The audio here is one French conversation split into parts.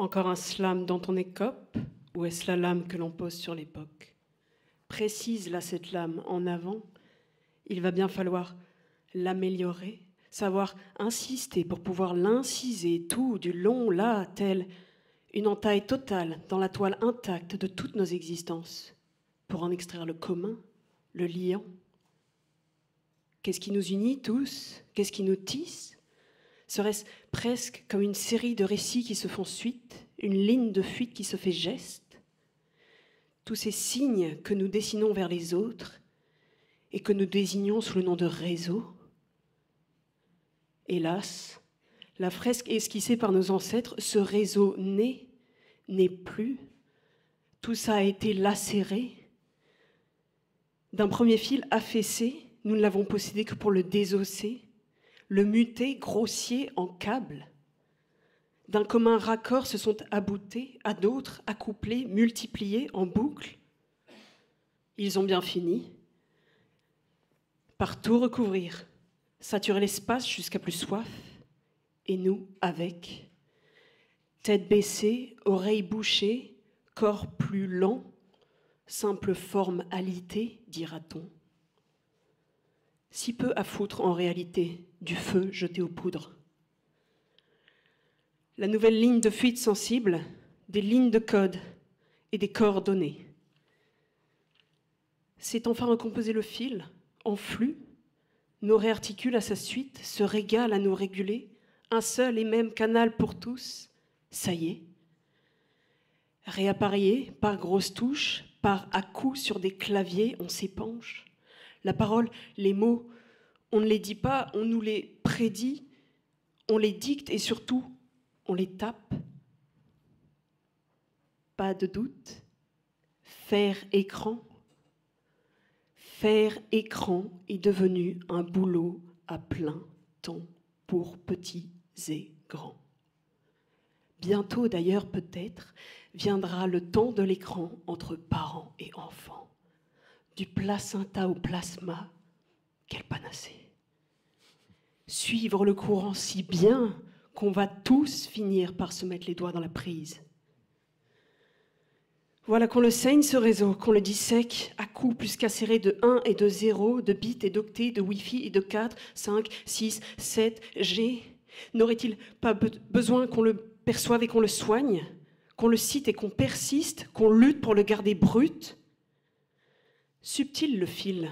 Encore un slam dans ton écope Ou est-ce la lame que l'on pose sur l'époque Précise là cette lame en avant. Il va bien falloir l'améliorer, savoir insister pour pouvoir l'inciser tout du long là, tel, une entaille totale dans la toile intacte de toutes nos existences, pour en extraire le commun, le liant. Qu'est-ce qui nous unit tous Qu'est-ce qui nous tisse Serait-ce presque comme une série de récits qui se font suite, une ligne de fuite qui se fait geste Tous ces signes que nous dessinons vers les autres et que nous désignons sous le nom de réseau Hélas, la fresque esquissée par nos ancêtres, ce réseau né, n'est plus. Tout ça a été lacéré. D'un premier fil affaissé, nous ne l'avons possédé que pour le désosser le muté grossier en câble, D'un commun raccord se sont aboutés à d'autres, accouplés, multipliés en boucle. Ils ont bien fini par tout recouvrir, saturer l'espace jusqu'à plus soif, et nous avec. Tête baissée, oreilles bouchées, corps plus lent, simple forme alitée, dira-t-on. Si peu à foutre en réalité du feu jeté aux poudres. La nouvelle ligne de fuite sensible, des lignes de code et des coordonnées. C'est enfin recomposer le fil en flux, nos réarticule à sa suite, se régale à nous réguler, un seul et même canal pour tous, ça y est. Réappareillé par grosses touches, par à coups sur des claviers, on s'épanche. La parole, les mots, on ne les dit pas, on nous les prédit, on les dicte et surtout, on les tape. Pas de doute, faire écran. Faire écran est devenu un boulot à plein temps pour petits et grands. Bientôt d'ailleurs peut-être viendra le temps de l'écran entre parents et enfants, du placenta au plasma, quel panacée Suivre le courant si bien qu'on va tous finir par se mettre les doigts dans la prise. Voilà qu'on le saigne ce réseau, qu'on le dissèque à coups plus qu'acérés de 1 et de 0, de bits et d'octets, de Wi-Fi et de 4, 5, 6, 7, G. N'aurait-il pas besoin qu'on le perçoive et qu'on le soigne, qu'on le cite et qu'on persiste, qu'on lutte pour le garder brut Subtil le fil,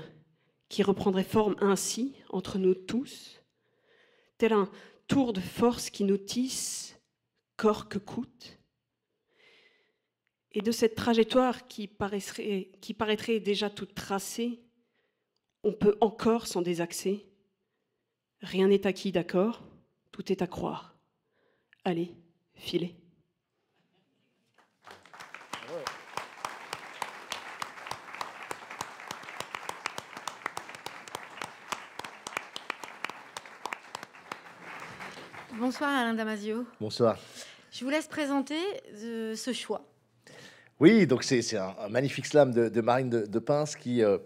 qui reprendrait forme ainsi entre nous tous, tel un tour de force qui nous tisse, corps que coûte. Et de cette trajectoire qui, paraîtrait, déjà toute tracée, on peut encore s'en désaxer. Rien n'est acquis, d'accord Tout est à croire. Allez, filez. Bonsoir Alain Damasio. Bonsoir. Je vous laisse présenter euh, ce choix. Oui, donc c'est un, magnifique slam de, Marine de, Pince qui... Euh,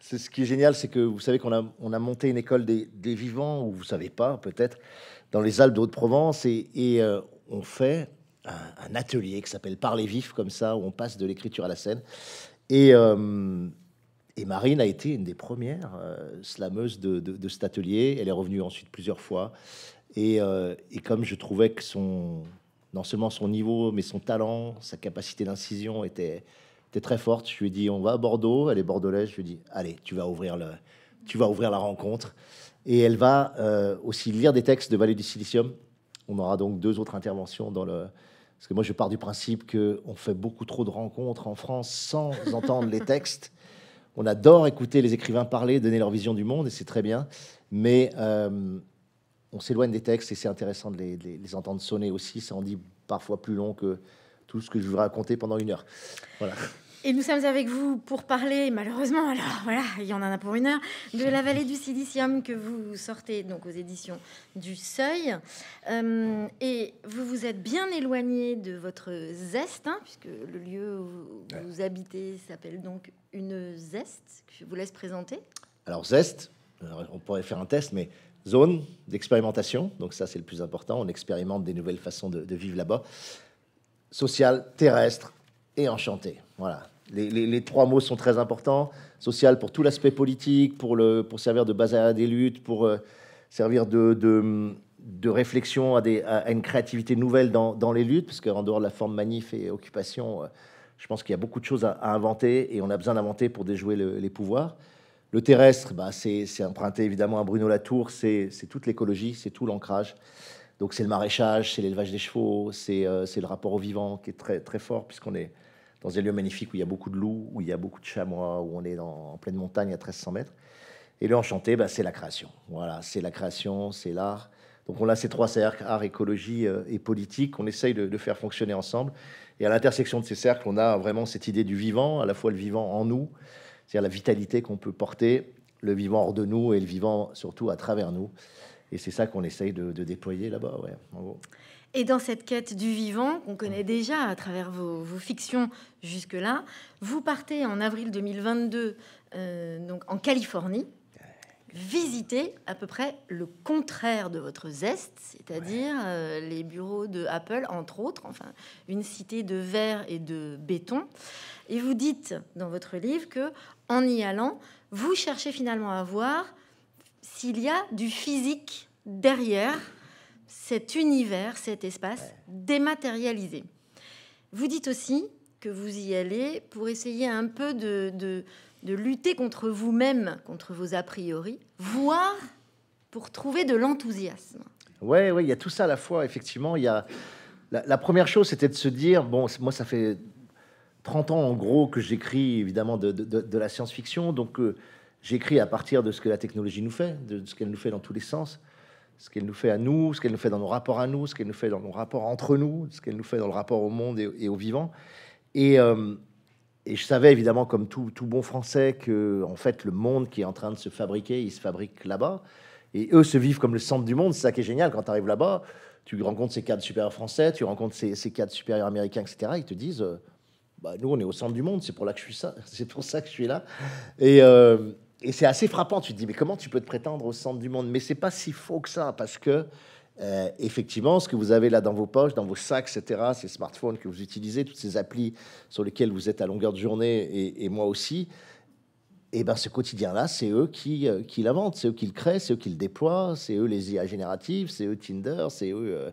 ce qui est génial, c'est que vous savez qu'on a, on a monté une école des, vivants, ou vous savez pas peut-être, dans les Alpes de Haute-Provence, et, euh, on fait un, atelier qui s'appelle Parler vif, comme ça, où on passe de l'écriture à la scène. Et, et Marine a été une des premières slameuses de, cet atelier. Elle est revenue ensuite plusieurs fois. Euh, et, comme je trouvais que son, non seulement son niveau, mais son talent, sa capacité d'incision était, très forte, je lui ai dit on va à Bordeaux, elle est bordelaise, je lui ai dit allez, tu vas ouvrir, le, tu vas ouvrir la rencontre. Et elle va euh, aussi lire des textes de Vallée du Silicium. On aura donc deux autres interventions dans le. Parce que moi, je pars du principe qu'on fait beaucoup trop de rencontres en France sans entendre les textes. On adore écouter les écrivains parler, donner leur vision du monde, et c'est très bien. Mais euh, on s'éloigne des textes et c'est intéressant de les, entendre sonner aussi. Ça en dit parfois plus long que tout ce que je vous raconter pendant une heure. Voilà. Et nous sommes avec vous pour parler, malheureusement, alors voilà, il y en a pour une heure, de La vallée du silicium que vous sortez donc aux éditions du Seuil. Euh, et vous vous êtes bien éloigné de votre zeste, hein, puisque le lieu où vous habitez s'appelle donc une zeste, que je vous laisse présenter. Alors, zeste, euh, on pourrait faire un test, mais zone d'expérimentation. Donc ça, c'est le plus important. On expérimente des nouvelles façons de, vivre là-bas. Social, terrestre et enchanté. Voilà. Les, trois mots sont très importants. Social pour tout l'aspect politique, pour, le, pour servir de base à des luttes, pour euh, servir de, de, de, réflexion à, des, à une créativité nouvelle dans, dans les luttes, parce qu'en dehors de la forme manif et occupation, euh, je pense qu'il y a beaucoup de choses à, inventer et on a besoin d'inventer pour déjouer les pouvoirs. Le terrestre, bah, c'est emprunté évidemment à Bruno Latour, c'est toute l'écologie, c'est tout l'ancrage. Donc c'est le maraîchage, c'est l'élevage des chevaux, c'est euh, le rapport au vivant qui est très, très fort, puisqu'on est dans des lieux magnifiques où il y a beaucoup de loups, où il y a beaucoup de chamois, où on est en pleine montagne à 1300 mètres. Et le enchanté, bah, c'est la création. Voilà, c'est la création, c'est l'art. Donc on a ces trois cercles, art, écologie euh, et politique, qu'on essaye de, de, faire fonctionner ensemble. Et à l'intersection de ces cercles, on a vraiment cette idée du vivant, à la fois le vivant en nous, c'est-à-dire la vitalité qu'on peut porter, le vivant hors de nous et le vivant surtout à travers nous. Et c'est ça qu'on essaye de, déployer là-bas. Ouais, et dans cette quête du vivant, qu'on connaît mm. déjà à travers vos, vos fictions jusque-là, vous partez en avril 2022 euh, donc en Californie, visiter à peu près le contraire de votre zeste, c'est-à-dire euh, les bureaux de Apple, entre autres, enfin une cité de verre et de béton. Et vous dites dans votre livre que en y allant, vous cherchez finalement à voir s'il y a du physique derrière cet univers, cet espace dématérialisé. Vous dites aussi que vous y allez pour essayer un peu de, de, lutter contre vous-même, contre vos a priori, voire pour trouver de l'enthousiasme. Oui, oui, il y a tout ça à la fois, effectivement. Il y a... la, la première chose, c'était de se dire, bon, moi, ça fait 30 ans en gros que j'écris évidemment de, de, la science-fiction. Donc euh, j'écris à partir de ce que la technologie nous fait, de ce qu'elle nous fait dans tous les sens, ce qu'elle nous fait à nous, ce qu'elle nous fait dans nos rapports à nous, ce qu'elle nous fait dans nos rapports entre nous, ce qu'elle nous fait dans le rapport au monde et, au vivant. Et, euh, et, je savais évidemment, comme tout, tout, bon français, que en fait le monde qui est en train de se fabriquer, il se fabrique là-bas. Et eux se vivent comme le centre du monde. C'est ça qui est génial quand tu arrives là-bas. Tu rencontres ces cadres supérieurs français, tu rencontres ces, ces cadres supérieurs américains, etc. Ils te disent. Euh, bah, nous, on est au centre du monde, c'est pour, que je suis ça, c'est pour ça que je suis là. Et, euh, et c'est assez frappant, tu te dis, mais comment tu peux te prétendre au centre du monde Mais c'est pas si faux que ça, parce que euh, effectivement, ce que vous avez là dans vos poches, dans vos sacs, etc., ces smartphones que vous utilisez, toutes ces applis sur lesquelles vous êtes à longueur de journée et, moi aussi, et eh ben ce quotidien-là, c'est eux qui, euh, qui l'inventent, c'est eux qui le créent, c'est eux qui le déploient, c'est eux les IA génératives, c'est eux Tinder, c'est eux.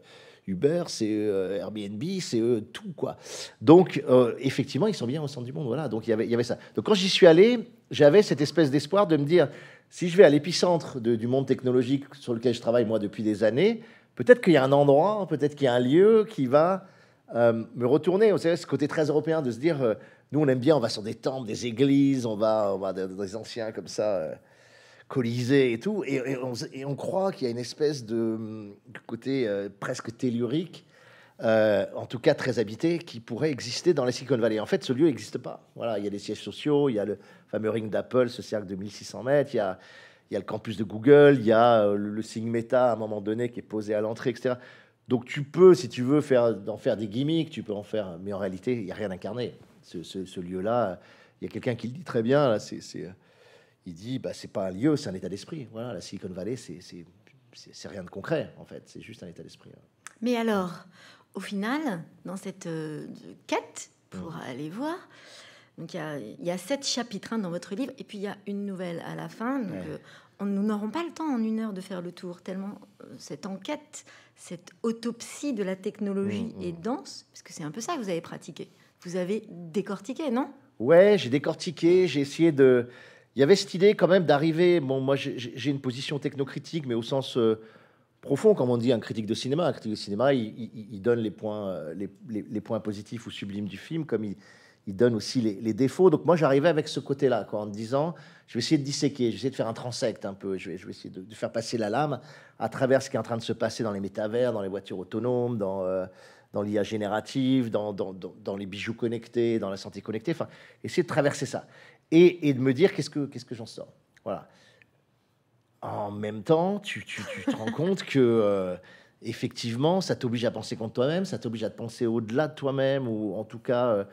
Uber, c'est euh, Airbnb, c'est euh, tout quoi. Donc euh, effectivement, ils sont bien au centre du monde. Voilà. Donc il y avait, ça. Donc quand j'y suis allé, j'avais cette espèce d'espoir de me dire, si je vais à l'épicentre du monde technologique sur lequel je travaille moi depuis des années, peut-être qu'il y a un endroit, peut-être qu'il y a un lieu qui va me retourner. Vous savez, ce côté très européen de se dire, nous on aime bien, on va sur des temples, des églises, on va, on va des anciens comme ça colisée et tout. Et, on, croit qu'il y a une espèce de hum, côté euh, presque tellurique, euh, en tout cas très habité, qui pourrait exister dans la Silicon Valley. En fait, ce lieu n'existe pas. Voilà, il y a les sièges sociaux, il y a le fameux ring d'Apple, ce cercle de 1600 mètres, il y a, le campus de Google, il y a euh, le, signe Meta à un moment donné qui est posé à l'entrée, etc. Donc tu peux, si tu veux, faire, en faire des gimmicks, tu peux en faire, mais en réalité, il n'y a rien incarné. Ce, lieu-là, il y a quelqu'un qui le dit très bien, là, c'est il dit bah, c'est pas un lieu, c'est un état d'esprit. Voilà, la Silicon Valley, c'est rien de concret, en fait, c'est juste un état d'esprit. Hein. Mais alors, au final, dans cette euh, quête, pour mmh. aller voir, donc il y, a sept chapitres hein, dans votre livre, et puis il y a une nouvelle à la fin. Donc, euh, on, nous n'aurons pas le temps en une heure de faire le tour, tellement euh, cette enquête, cette autopsie de la technologie mmh, mmh. est dense, parce que c'est un peu ça que vous avez pratiqué. Vous avez décortiqué, non Ouais, j'ai décortiqué, j'ai essayé de il y avait cette idée quand même d'arriver. Bon, moi, j'ai une position technocritique, mais au sens euh, profond, comme on dit, un critique de cinéma. Un critique de cinéma, il, donne euh, les points, positifs ou sublimes du film, comme il, donne aussi les, défauts. Donc moi, j'arrivais avec ce côté-là, en me disant, je vais essayer de disséquer, je vais essayer de faire un transect un peu, je vais, essayer de, faire passer la lame à travers ce qui est en train de se passer dans les métavers, dans les voitures autonomes, dans... Euh, dans l'IA générative, dans dans, les bijoux connectés, dans la santé connectée, enfin, essayer de traverser ça et, de me dire qu'est-ce que, qu'est-ce que j'en sors. Voilà. En même temps, tu, tu, tu te rends compte que euh, effectivement, ça t'oblige à penser contre toi-même, ça t'oblige à te penser au-delà de toi-même, ou en tout cas, euh,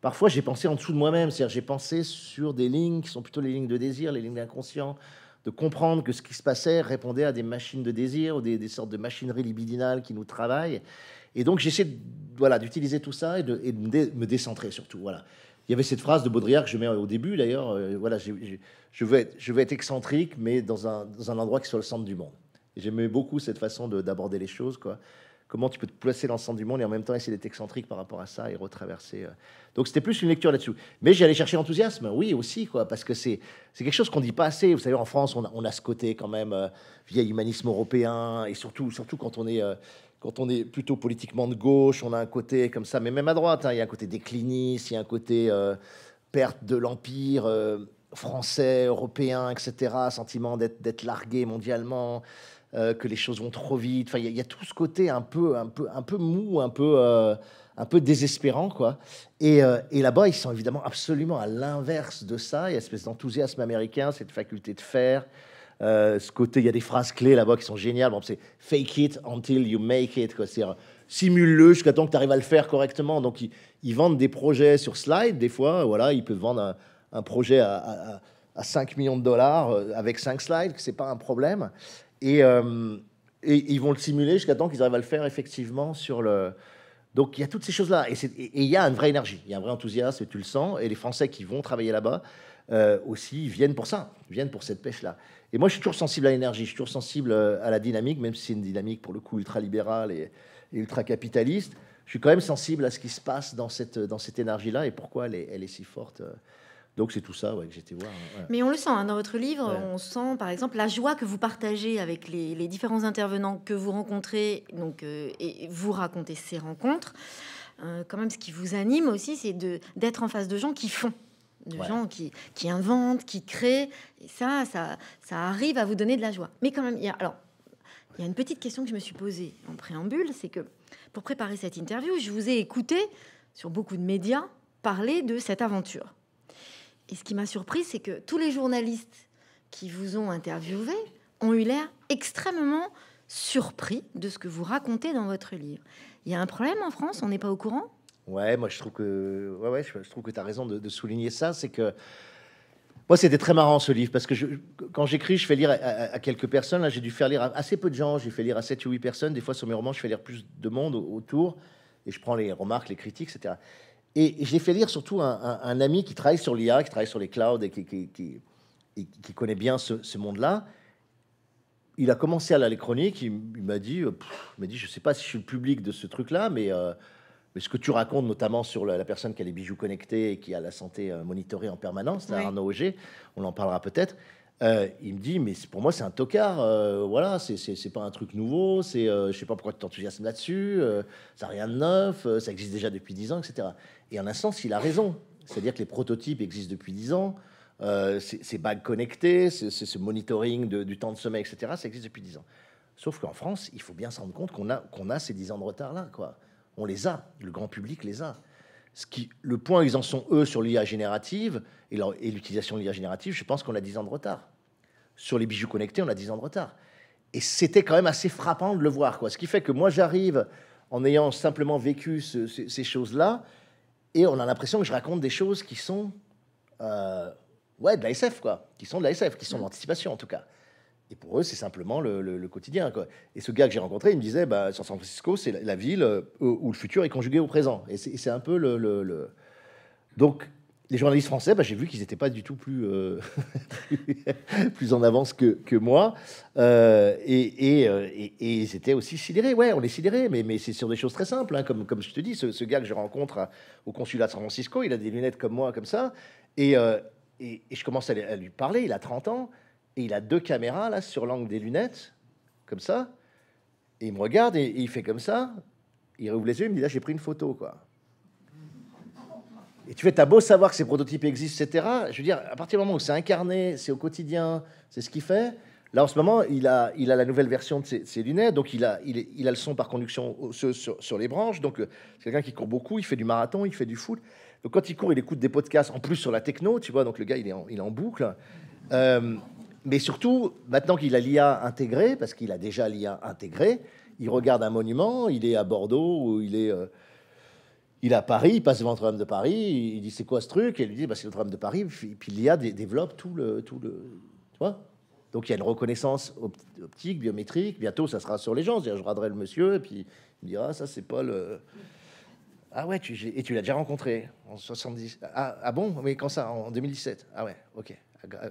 parfois j'ai pensé en dessous de moi-même, c'est-à-dire j'ai pensé sur des lignes qui sont plutôt les lignes de désir, les lignes d'inconscient, de comprendre que ce qui se passait répondait à des machines de désir ou des, sortes de machinerie libidinale qui nous travaillent. Et donc j'essaie voilà, d'utiliser tout ça et de, me décentrer surtout. Voilà. Il y avait cette phrase de Baudrillard que je mets au début d'ailleurs. Euh, voilà, je, veux être, je être excentrique, mais dans un, endroit qui soit le centre du monde. J'aimais beaucoup cette façon d'aborder les choses, quoi. Comment tu peux te placer dans le centre du monde et en même temps essayer d'être excentrique par rapport à ça et retraverser. Euh. Donc c'était plus une lecture là-dessus. Mais j'allais chercher l'enthousiasme, oui aussi, quoi, parce que c'est quelque chose qu'on dit pas assez. Vous savez, en France, on a, ce côté quand même euh, vieil humanisme européen et surtout, surtout quand on est quand on est plutôt politiquement de gauche, on a un côté comme ça, mais même à droite, hein, il y a un côté décliniste, il y a un côté euh, perte de l'empire euh, français, européen, etc., sentiment d'être largué mondialement, euh, que les choses vont trop vite. Enfin, il y, a, tout ce côté un peu, un peu, mou, un peu, désespérant, quoi. Et, et là-bas, ils sont évidemment absolument à l'inverse de ça. Il y a une espèce d'enthousiasme américain, cette faculté de faire, euh, ce côté, il y a des phrases clés là-bas qui sont géniales. c'est fake it until you make it. C'est simule-le jusqu'à temps que tu arrives à le faire correctement. Donc, ils, vendent des projets sur slide. Des fois, voilà, ils peuvent vendre un, projet à, 5 millions de dollars euh, avec 5 slides, c'est pas un problème. Euh, et, ils vont le simuler jusqu'à temps qu'ils arrivent à le faire effectivement sur le. Donc il y a toutes ces choses-là. Et il y a une vraie énergie, il y a un vrai enthousiasme, tu le sens. Et les Français qui vont travailler là-bas aussi viennent pour ça, viennent pour cette pêche-là. Et moi, je suis toujours sensible à l'énergie, je suis toujours sensible euh, à la dynamique, même si c'est une dynamique pour le coup ultra-libérale et, ultra-capitaliste. Je suis quand même sensible à ce qui se passe dans cette, dans cette énergie-là et pourquoi elle est, si forte. Euh. Donc c'est tout ça ouais, que j'étais voir. Hein, Mais on le sent, hein, dans votre livre, on sent par exemple la joie que vous partagez avec les, différents intervenants que vous rencontrez donc, euh, et vous racontez ces rencontres. quand même, ce qui vous anime aussi, c'est d'être en face de gens qui font de gens qui, qui, inventent, qui créent. Et ça, ça, ça arrive à vous donner de la joie. Mais quand même, il y a, alors, il y a une petite question que je me suis posée en préambule, c'est que pour préparer cette interview, je vous ai écouté sur beaucoup de médias parler de cette aventure. Et ce qui m'a surpris, c'est que tous les journalistes qui vous ont interviewé ont eu l'air extrêmement surpris de ce que vous racontez dans votre livre. Il y a un problème en France, on n'est pas au courant Ouais, moi je trouve que, ouais, ouais, je, trouve que tu as raison de, souligner ça. C'est que moi, c'était très marrant ce livre parce que je, quand j'écris, je fais lire à, quelques personnes. Là, j'ai dû faire lire à assez peu de gens. J'ai fait lire à 7 ou 8 personnes. Des fois, sur mes romans, je fais lire plus de monde autour et je prends les remarques, les critiques, etc. Et, j'ai fait lire surtout un, ami qui travaille sur l'IA, qui travaille sur les clouds et qui, connaît bien ce, monde-là. Il a commencé à l'aller chronique. Il, il m'a dit, euh, dit, je sais pas si je suis le public de ce truc-là, mais. Euh, mais ce que tu racontes, notamment sur la, personne qui a les bijoux connectés et qui a la santé euh, monitorée en permanence, oui. Arnaud Auger, on en parlera peut-être. Euh, il me dit, mais pour moi, c'est un tocard. Euh, voilà, c'est pas un truc nouveau. C'est, je sais pas pourquoi tu t'enthousiasmes là-dessus. ça n'a rien de neuf. ça existe déjà depuis 10 ans, etc. Et en un sens, il a raison. C'est-à-dire que les prototypes existent depuis 10 ans. ces bagues connectées, ce monitoring du temps de sommeil, etc., ça existe depuis 10 ans. Sauf qu'en France, il faut bien se rendre compte qu'on a, qu'on a ces 10 ans de retard-là, quoi on les a, le grand public les a. Ce qui, le point, ils en sont eux sur l'IA générative et, et l'utilisation de l'IA générative, je pense qu'on a 10 ans de retard. Sur les bijoux connectés, on a 10 ans de retard. Et c'était quand même assez frappant de le voir. Quoi. Ce qui fait que moi, j'arrive en ayant simplement vécu ces choses-là, et on a l'impression que je raconte des choses qui sont euh, ouais, de la SF, quoi, qui sont de la SF, qui sont d'anticipation mm. l'anticipation en tout cas. Et pour eux, c'est simplement le, quotidien. Et ce gars que j'ai rencontré, il me disait, bah, San Francisco, c'est la, ville euh, où, le futur est conjugué au présent. Et c'est un peu le, Donc, les journalistes français, bah, j'ai vu qu'ils n'étaient pas du tout plus, euh, plus en avance que, moi. Euh, et, ils étaient aussi sidérés. Ouais, on est sidérés, mais, c'est sur des choses très simples. Hein. Comme, comme je te dis, ce, gars que je rencontre au consulat de San Francisco, il a des lunettes comme moi, comme ça. Et, je commence à lui parler, il a 30 ans il a deux caméras là sur l'angle des lunettes, comme ça. Et il me regarde et, il fait comme ça. Il rouvre les yeux, il me dit là j'ai pris une photo quoi. Et tu fais, t'as beau savoir que ces prototypes existent, etc. Je veux dire, à partir du moment où c'est incarné, c'est au quotidien, c'est ce qu'il fait. Là, en ce moment, il a, il a la nouvelle version de ses, lunettes, donc il a, il, a le son par conduction sur, les branches. Donc, euh, c'est quelqu'un qui court beaucoup, il fait du marathon, il fait du foot. Donc, quand il court, il écoute des podcasts en plus sur la techno, tu vois. Donc, le gars, il est en, il en boucle. Euh, mais surtout, maintenant qu'il a l'IA intégrée, parce qu'il a déjà l'IA intégrée, il regarde un monument, il est à Bordeaux ou il est, euh, il à Paris, il passe devant le dame de Paris, il dit c'est quoi ce truc Et il lui dit bah, c'est le dame de Paris. Puis, puis l'IA développe tout le, tout le, tu vois Donc il y a une reconnaissance optique, biométrique. Bientôt, ça sera sur les gens. Je raderai le monsieur et puis il me dira ça c'est pas le ah ouais, et tu l'as déjà rencontré en 70. Ah, ah bon Mais quand ça En 2017 Ah ouais, ok.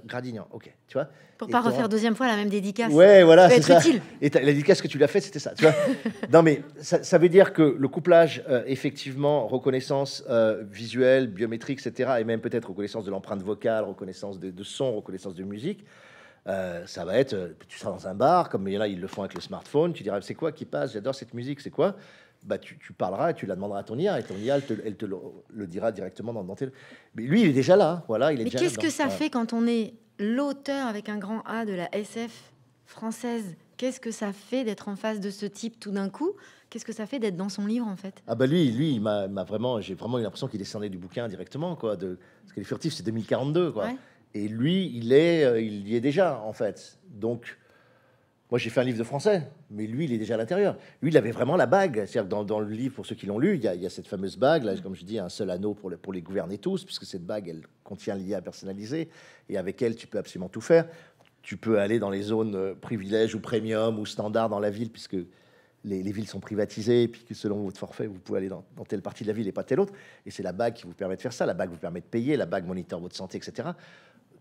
Gradignan, ok, tu vois. Pour pas refaire deuxième fois la même dédicace. Ouais, voilà, c'est ça. Et la dédicace que tu lui as faite, c'était ça, non, mais ça, veut dire que le couplage, euh, effectivement, reconnaissance euh, visuelle, biométrique, etc., et même peut-être reconnaissance de l'empreinte vocale, reconnaissance de, son, reconnaissance de musique, euh, ça va être, tu seras dans un bar, comme il y en a, ils le font avec le smartphone, tu diras, c'est quoi qui passe, j'adore cette musique, c'est quoi bah, tu, tu, parleras, tu la demanderas à ton IA, et ton IA, elle te, le, dira directement dans, le tes... Mais lui, il est déjà là, hein, voilà, il est Mais qu'est-ce que ça fait quand on est l'auteur avec un grand A de la SF française Qu'est-ce que ça fait d'être en face de ce type tout d'un coup Qu'est-ce que ça fait d'être dans son livre en fait Ah bah lui, lui, il m'a vraiment, j'ai vraiment eu l'impression qu'il descendait du bouquin directement quoi. De, parce que les furtifs c'est 2042 quoi. Et lui, il est, euh, il y est déjà en fait. Donc moi, j'ai fait un livre de français, mais lui, il est déjà à l'intérieur. Lui, il avait vraiment la bague. cest dans, dans, le livre, pour ceux qui l'ont lu, il y, a, cette fameuse bague, là, mm. comme je dis, un seul anneau pour, pour les gouverner tous, puisque cette bague, elle contient l'IA personnalisée, et avec elle, tu peux absolument tout faire. Tu peux aller dans les zones euh, privilèges ou premium ou standard dans la ville, puisque les, villes sont privatisées, et puis que selon votre forfait, vous pouvez aller dans, dans, telle partie de la ville et pas telle autre. Et c'est la bague qui vous permet de faire ça. La bague vous permet de payer, la bague moniteur votre santé, etc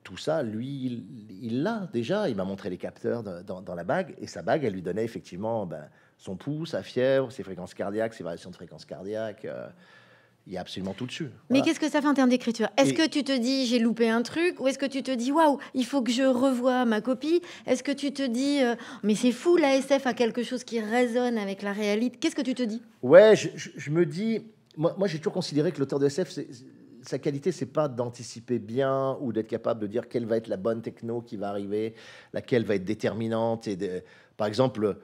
tout ça, lui, il l'a déjà. Il m'a montré les capteurs dans, la bague et sa bague, elle lui donnait effectivement ben, son pouls, sa fièvre, ses fréquences cardiaques, ses variations de fréquences cardiaques. Euh, il y a absolument tout dessus. Mais qu'est-ce que ça fait en termes d'écriture Est-ce que tu te dis j'ai loupé un truc ou est-ce que tu te dis waouh il faut que je revoie ma copie Est-ce que tu te dis euh, mais c'est fou la SF a quelque chose qui résonne avec la réalité Qu'est-ce que tu te dis Ouais, je, me dis moi, moi j'ai toujours considéré que l'auteur de SF c'est sa qualité, c'est pas d'anticiper bien ou d'être capable de dire quelle va être la bonne techno qui va arriver, laquelle va être déterminante. Et par exemple,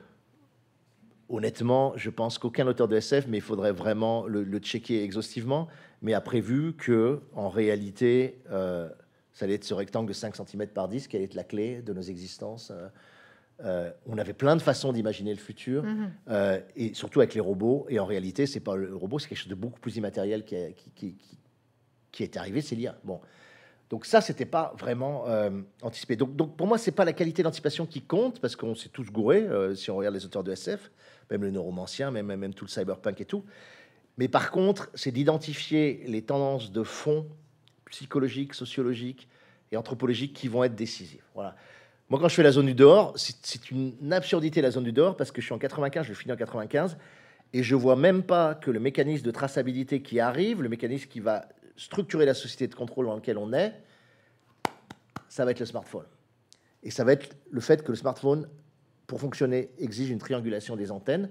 honnêtement, je pense qu'aucun auteur de SF, mais il faudrait vraiment le, checker exhaustivement, mais a prévu que, en réalité, euh, ça allait être ce rectangle de 5 cm par 10 qui allait être la clé de nos existences. Euh, euh, on avait plein de façons d'imaginer le futur, mhm. et surtout avec les robots. Et en réalité, c'est pas le robot, c'est quelque chose de beaucoup plus immatériel qui, qui, qui, qui est arrivé, c'est lire. Bon. Donc ça, c'était pas vraiment euh, anticipé. Donc, donc, pour moi, c'est pas la qualité d'anticipation qui compte, parce qu'on s'est tous gourés, euh, si on regarde les auteurs de SF, même le neuromancien, même, même, tout le cyberpunk et tout. Mais par contre, c'est d'identifier les tendances de fond psychologiques, sociologiques et anthropologiques qui vont être décisives. Voilà. Moi, quand je fais la zone du dehors, c'est une absurdité la zone du dehors, parce que je suis en 95, je finis en 95, et je vois même pas que le mécanisme de traçabilité qui arrive, le mécanisme qui va structurer la société de contrôle dans laquelle on est, ça va être le smartphone. Et ça va être le fait que le smartphone, pour fonctionner, exige une triangulation des antennes.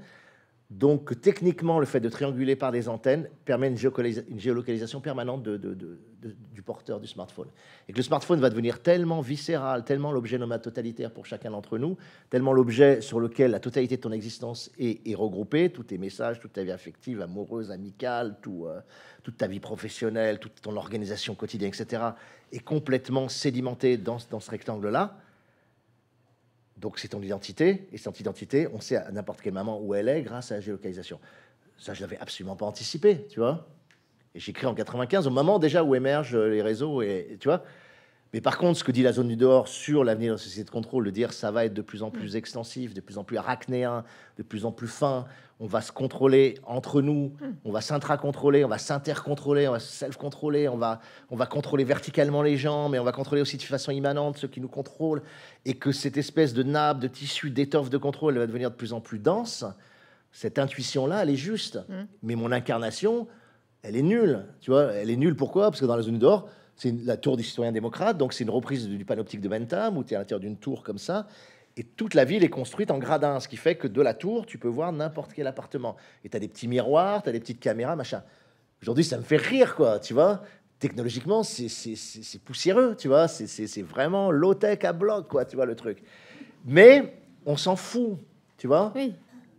Donc techniquement, le fait de trianguler par des antennes permet une, géolocalisation permanente du porteur du smartphone. Et que le smartphone va devenir tellement viscéral, tellement l'objet nomade totalitaire pour chacun d'entre nous, tellement l'objet sur lequel la totalité de ton existence est, regroupée, tous tes messages, toute ta vie affective, amoureuse, amicale, euh, toute ta vie professionnelle, toute ton organisation quotidienne, etc., est complètement sédimentée dans ce rectangle-là. Donc c'est ton identité, et cette identité, on sait à n'importe quel moment où elle est grâce à la géolocalisation. Ça, je l'avais absolument pas anticipé, tu vois. Et j'écris en 95, au moment déjà où émergent les réseaux, et tu vois. Mais par contre, ce que dit la zone du dehors sur l'avenir de la société de contrôle, de dire ça va être de plus en mm. plus extensif, de plus en plus arachnéen, de plus en plus fin, on va se contrôler entre nous, mm. on va sintra on va sinter on va se self-contrôler, on va, on va contrôler verticalement les gens, mais on va contrôler aussi de façon immanente ceux qui nous contrôlent, et que cette espèce de nappe, de tissu, d'étoffe de contrôle va devenir de plus en plus dense. Cette intuition-là, elle est juste, mm. mais mon incarnation, elle est nulle. Tu vois, elle est nulle pourquoi Parce que dans la zone du dehors, c'est la tour des citoyens démocrates, donc c'est une reprise du panoptique de Bentham, où tu es à l'intérieur d'une tour comme ça. Et toute la ville est construite en gradins, ce qui fait que de la tour, tu peux voir n'importe quel appartement. Et tu as des petits miroirs, tu as des petites caméras, machin. Aujourd'hui, ça me fait rire, quoi, tu vois. Technologiquement, c'est poussiéreux, tu vois. C'est vraiment low-tech à bloc, quoi, tu vois, le truc. Mais on s'en fout, tu vois.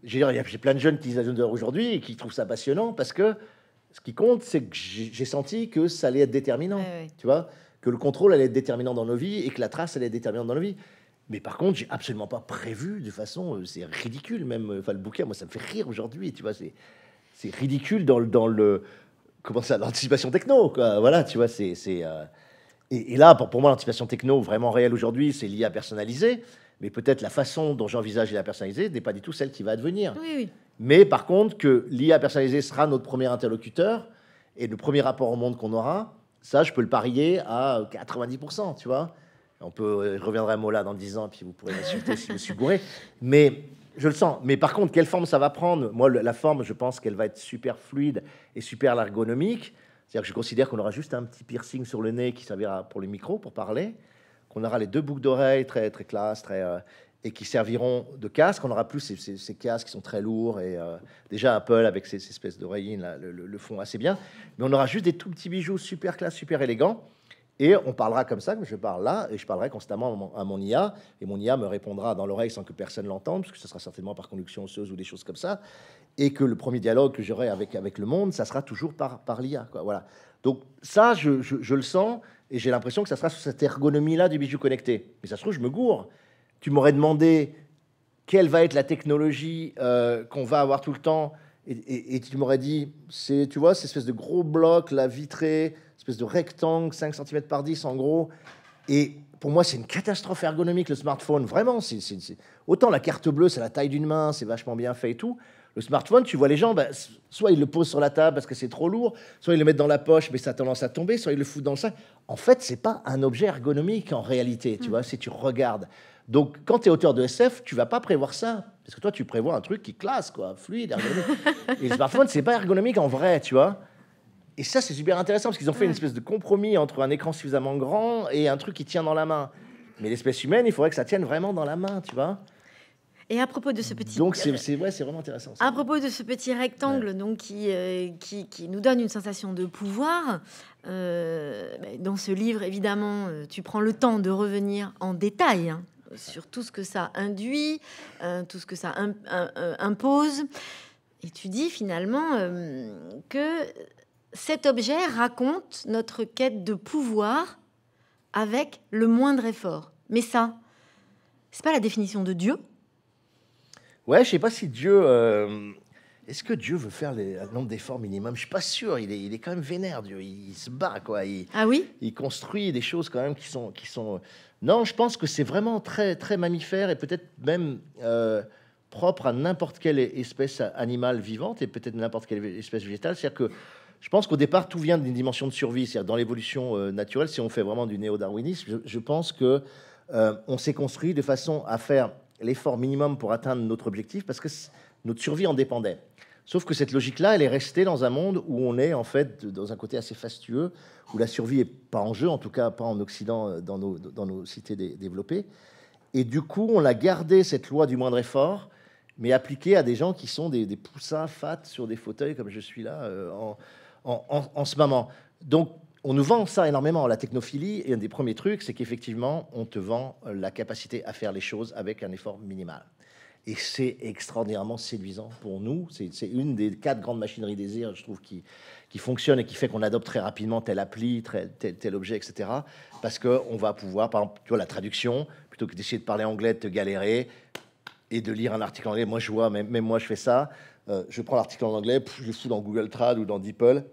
J'ai plein de jeunes qui utilisent la aujourd'hui et qui trouvent ça passionnant parce que ce qui compte, c'est que j'ai senti que ça allait être déterminant, tu vois, que le contrôle allait être déterminant dans nos vies et que la trace allait être déterminante dans nos vies. Mais par contre, j'ai absolument pas prévu de façon, euh, c'est ridicule même. Euh, enfin, le bouquin, moi, ça me fait rire aujourd'hui, tu vois, c'est c'est ridicule dans le dans le comment ça, l'anticipation techno, quoi. Voilà, tu vois, c'est euh, et, là pour, pour moi l'anticipation techno vraiment réelle aujourd'hui, c'est lié à personnaliser. mais peut-être la façon dont j'envisage la personnaliser n'est pas du tout celle qui va advenir. Oui, oui. Mais par contre, que l'IA personnalisée sera notre premier interlocuteur et le premier rapport au monde qu'on aura, ça, je peux le parier à 90%, tu vois. On peut, je euh, reviendrai à Mola dans 10 ans, puis vous pourrez m'insulter si je suis bourré. Mais je le sens. Mais par contre, quelle forme ça va prendre Moi, la forme, je pense qu'elle va être super fluide et super ergonomique. C'est-à-dire que je considère qu'on aura juste un petit piercing sur le nez qui servira pour le micro, pour parler. Qu'on aura les deux boucles d'oreilles très, très classe, très. Euh, et qui serviront de casque. On n'aura plus ces, casques qui sont très lourds et euh, déjà Apple avec ces, espèces d'oreilles, le, font assez bien. Mais on aura juste des tout petits bijoux super classe, super élégants. Et on parlera comme ça, comme je parle là, et je parlerai constamment à mon, IA, et mon IA me répondra dans l'oreille sans que personne l'entende, parce que ce sera certainement par conduction osseuse ou des choses comme ça, et que le premier dialogue que j'aurai avec, avec le monde, ça sera toujours par, par l'IA. Voilà. Donc ça, je, le sens, et j'ai l'impression que ça sera sur cette ergonomie-là du bijou connecté. Mais ça se trouve, je me gourre tu m'aurais demandé quelle va être la technologie euh, qu'on va avoir tout le temps, et, tu m'aurais dit, c'est, tu vois, cette espèce de gros bloc, la vitrée, espèce de rectangle, 5 cm par 10 en gros, et pour moi, c'est une catastrophe ergonomique, le smartphone. Vraiment, autant la carte bleue, c'est la taille d'une main, c'est vachement bien fait et tout. Le smartphone, tu vois les gens, bah, soit ils le posent sur la table parce que c'est trop lourd, soit ils le mettent dans la poche, mais ça a tendance à tomber, soit ils le foutent dans le sac. En fait, c'est pas un objet ergonomique en réalité, tu mmh. vois, si tu regardes. Donc, quand tu es auteur de SF, tu vas pas prévoir ça. Parce que toi, tu prévois un truc qui classe, quoi, fluide, ergonomique. et le ce c'est pas ergonomique en vrai, tu vois. Et ça, c'est super intéressant parce qu'ils ont fait une espèce de compromis entre un écran suffisamment grand et un truc qui tient dans la main. Mais l'espèce humaine, il faudrait que ça tienne vraiment dans la main, tu vois. Et à propos de ce petit donc c'est c'est vraiment intéressant. À propos de ce petit rectangle donc euh, qui, nous donne une sensation de pouvoir. Euh, bah, dans ce livre évidemment euh, tu prends le temps de revenir en détail hein sur tout ce que ça induit, euh, tout ce que ça euh, euh, impose. Et tu dis finalement que cet objet raconte notre quête de pouvoir avec le moindre effort. Mais ça, c'est pas la définition de Dieu Ouais, je sais pas si Dieu. Est-ce que Dieu veut faire le un nombre d'efforts minimum Je suis pas sûr. Il est, il est, quand même vénère, Dieu. Il, se bat, quoi. Il, ah oui Il construit des choses quand même qui sont, qui sont non, je pense que c'est vraiment très, très mammifère et peut-être même euh, propre à n'importe quelle espèce animale vivante et peut-être n'importe quelle espèce végétale. C'est-à-dire que je pense qu'au départ, tout vient d'une dimension de survie. C'est-à-dire dans l'évolution euh, naturelle, si on fait vraiment du néo-darwinisme, je, pense que euh, on s'est construit de façon à faire l'effort minimum pour atteindre notre objectif parce que notre survie en dépendait. Sauf que cette logique-là, elle est restée dans un monde où on est en fait dans un côté assez fastueux, où la survie est pas en jeu, en tout cas pas en Occident, euh, dans nos, dans cités développées. Et du coup, on a gardé cette loi du moindre effort, mais appliquée à des gens qui sont des, poussins fat sur des fauteuils comme je suis là euh, en, en, ce moment. Donc, on nous vend ça énormément, la technophilie. Et un des premiers trucs, c'est qu'effectivement, on te vend la capacité à faire les choses avec un effort minimal. Et c'est extraordinairement séduisant pour nous. C'est une des quatre grandes machineries désir, je trouve, qui, qui fonctionne et qui fait qu'on adopte très rapidement telle appli, tel, tel, objet, etc. Parce qu'on va pouvoir, par exemple, tu vois, la traduction, plutôt que d'essayer de parler anglais, de te galérer et de lire un article en anglais. Moi, je vois, même, moi, je fais ça. Euh, je prends l'article en anglais, je le fous dans Google Trad ou dans DeepL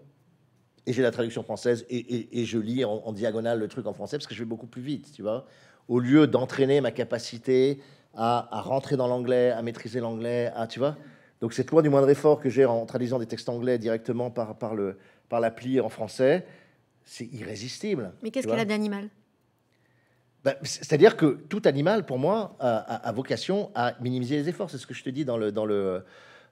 et j'ai la traduction française et, je lis en, en, diagonale le truc en français parce que je vais beaucoup plus vite, tu vois. Au lieu d'entraîner ma capacité à, rentrer dans l'anglais, à maîtriser l'anglais, à, tu vois. Donc cette loi du moindre effort que j'ai en traduisant des textes anglais directement par, par, le, par l'appli en français, c'est irrésistible. Mais qu'est-ce qu'elle a d'animal bah, C'est-à-dire que tout animal, pour moi, a, vocation à minimiser les efforts. C'est ce que je te dis dans le... Dans le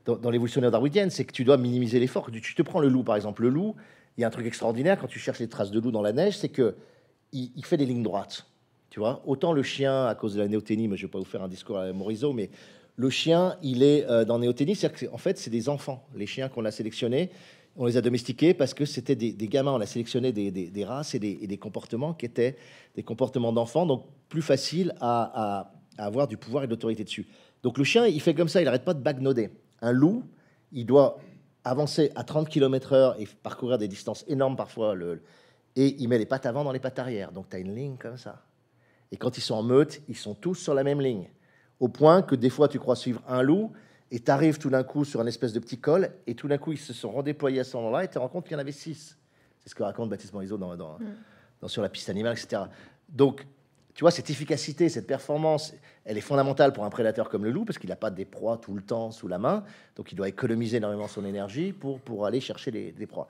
dans, l'évolutionnaire darwinienne, c'est que tu dois minimiser l'effort. Tu, te prends le loup, par exemple. Le loup, il y a un truc extraordinaire quand tu cherches les traces de loup dans la neige, c'est que il fait des lignes droites. Tu vois, autant le chien, à cause de la néothénie, mais je vais pas vous faire un discours à Morisot, mais le chien, il est euh, dans néothénie, c'est-à-dire qu'en fait, c'est des enfants. Les chiens qu'on a sélectionnés, on les a domestiqués parce que c'était des, gamins. On a sélectionné des, races et, des, comportements qui étaient des comportements d'enfants, donc plus facile à, avoir du pouvoir et d'autorité dessus. Donc le chien, il fait comme ça, il n'arrête pas de bagnoder. Un loup, il doit avancer à 30 km/h et parcourir des distances énormes parfois, et il met les pattes avant dans les pattes arrière. Donc tu as une ligne comme ça. Et quand ils sont en meute, ils sont tous sur la même ligne. Au point que des fois, tu crois suivre un loup et tu arrives tout d'un coup sur une espèce de petit col et tout d'un coup, ils se sont redéployés à ce moment-là et tu te rends compte qu'il y en avait six. C'est ce que raconte Baptiste Morisot dans, dans, mm. Sur la piste animale, etc. Donc, tu vois, cette efficacité, cette performance, elle est fondamentale pour un prédateur comme le loup parce qu'il n'a pas des proies tout le temps sous la main. Donc, il doit économiser énormément son énergie pour, pour aller chercher des proies.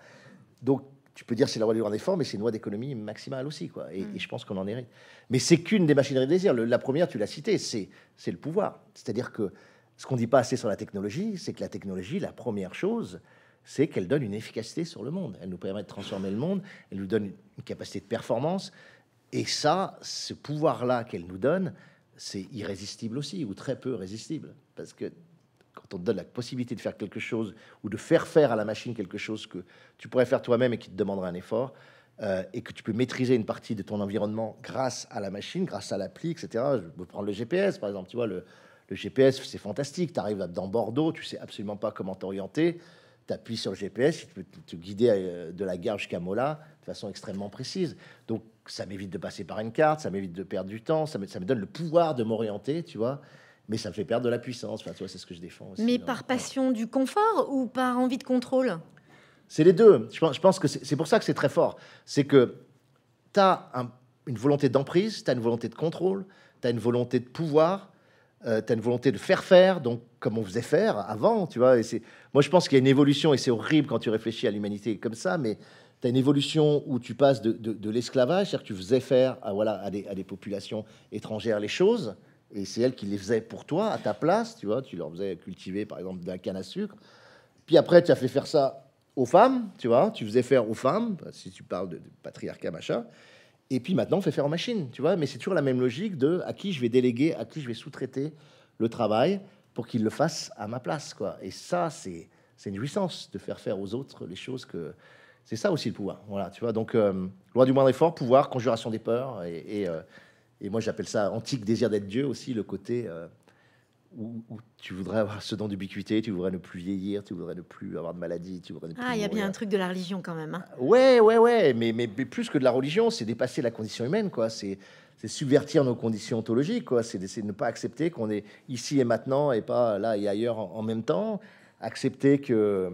Donc, tu peux dire c'est la loi du grand effort, mais c'est une loi d'économie maximale aussi, quoi. Et, mm. je pense qu'on en est. Mais c'est qu'une des machineries de désir. la première, tu l'as citée, c'est le pouvoir. C'est-à-dire que ce qu'on dit pas assez sur la technologie, c'est que la technologie, la première chose, c'est qu'elle donne une efficacité sur le monde. Elle nous permet de transformer le monde. Elle nous donne une capacité de performance. Et ça, ce pouvoir-là qu'elle nous donne, c'est irrésistible aussi, ou très peu résistible, parce que te donne la possibilité de faire quelque chose ou de faire faire à la machine quelque chose que tu pourrais faire toi-même et qui te demanderait un effort, euh, et que tu peux maîtriser une partie de ton environnement grâce à la machine, grâce à l'appli, etc. Je peux prendre le GPS, par exemple, tu vois, le, GPS, c'est fantastique. Tu arrives dans Bordeaux, tu sais absolument pas comment t'orienter. Tu appuies sur le GPS, tu peux te guider euh, de la gare jusqu'à Mola de façon extrêmement précise. Donc, ça m'évite de passer par une carte, ça m'évite de perdre du temps, ça ça me donne le pouvoir de m'orienter, tu vois mais ça me fait perdre de la puissance. Enfin, c'est ce que je défends Mais par passion du confort ou par envie de contrôle C'est les deux. Je pense, que c'est pour ça que c'est très fort. C'est que tu as une volonté d'emprise, tu as une volonté de contrôle, tu as une volonté de pouvoir, euh, tu as une volonté de faire faire, donc comme on faisait faire avant, tu vois. Et moi, je pense qu'il y a une évolution, et c'est horrible quand tu réfléchis à l'humanité comme ça, mais tu as une évolution où tu passes de, l'esclavage, c'est-à-dire que tu faisais faire à, voilà, à des populations étrangères les choses, et c'est elle qui les faisait pour toi, à ta place, tu vois, tu leur faisais cultiver par exemple de la canne à sucre. Puis après, tu as fait faire ça aux femmes, tu vois, tu faisais faire aux femmes, bah, si tu parles de, patriarcat, machin. Et puis maintenant, on fait faire aux machines. tu vois. Mais c'est toujours la même logique de à qui je vais déléguer, à qui je vais sous-traiter le travail pour qu'ils le fasse à ma place, quoi. Et ça, c'est c'est une jouissance de faire faire aux autres les choses que c'est ça aussi le pouvoir. Voilà, tu vois. Donc euh, loi du moindre effort, pouvoir, conjuration des peurs et, et euh, et moi, j'appelle ça antique désir d'être Dieu aussi, le côté euh, où, tu voudrais avoir ce don d'ubiquité, tu voudrais ne plus vieillir, tu voudrais ne plus avoir de maladie, tu voudrais ne ah, plus Ah, il y a bien un truc de la religion quand même. Hein. Ouais, ouais, ouais, mais, mais, plus que de la religion, c'est dépasser la condition humaine, quoi. C'est subvertir nos conditions ontologiques, quoi. C'est de ne pas accepter qu'on est ici et maintenant et pas là et ailleurs en, même temps. Accepter que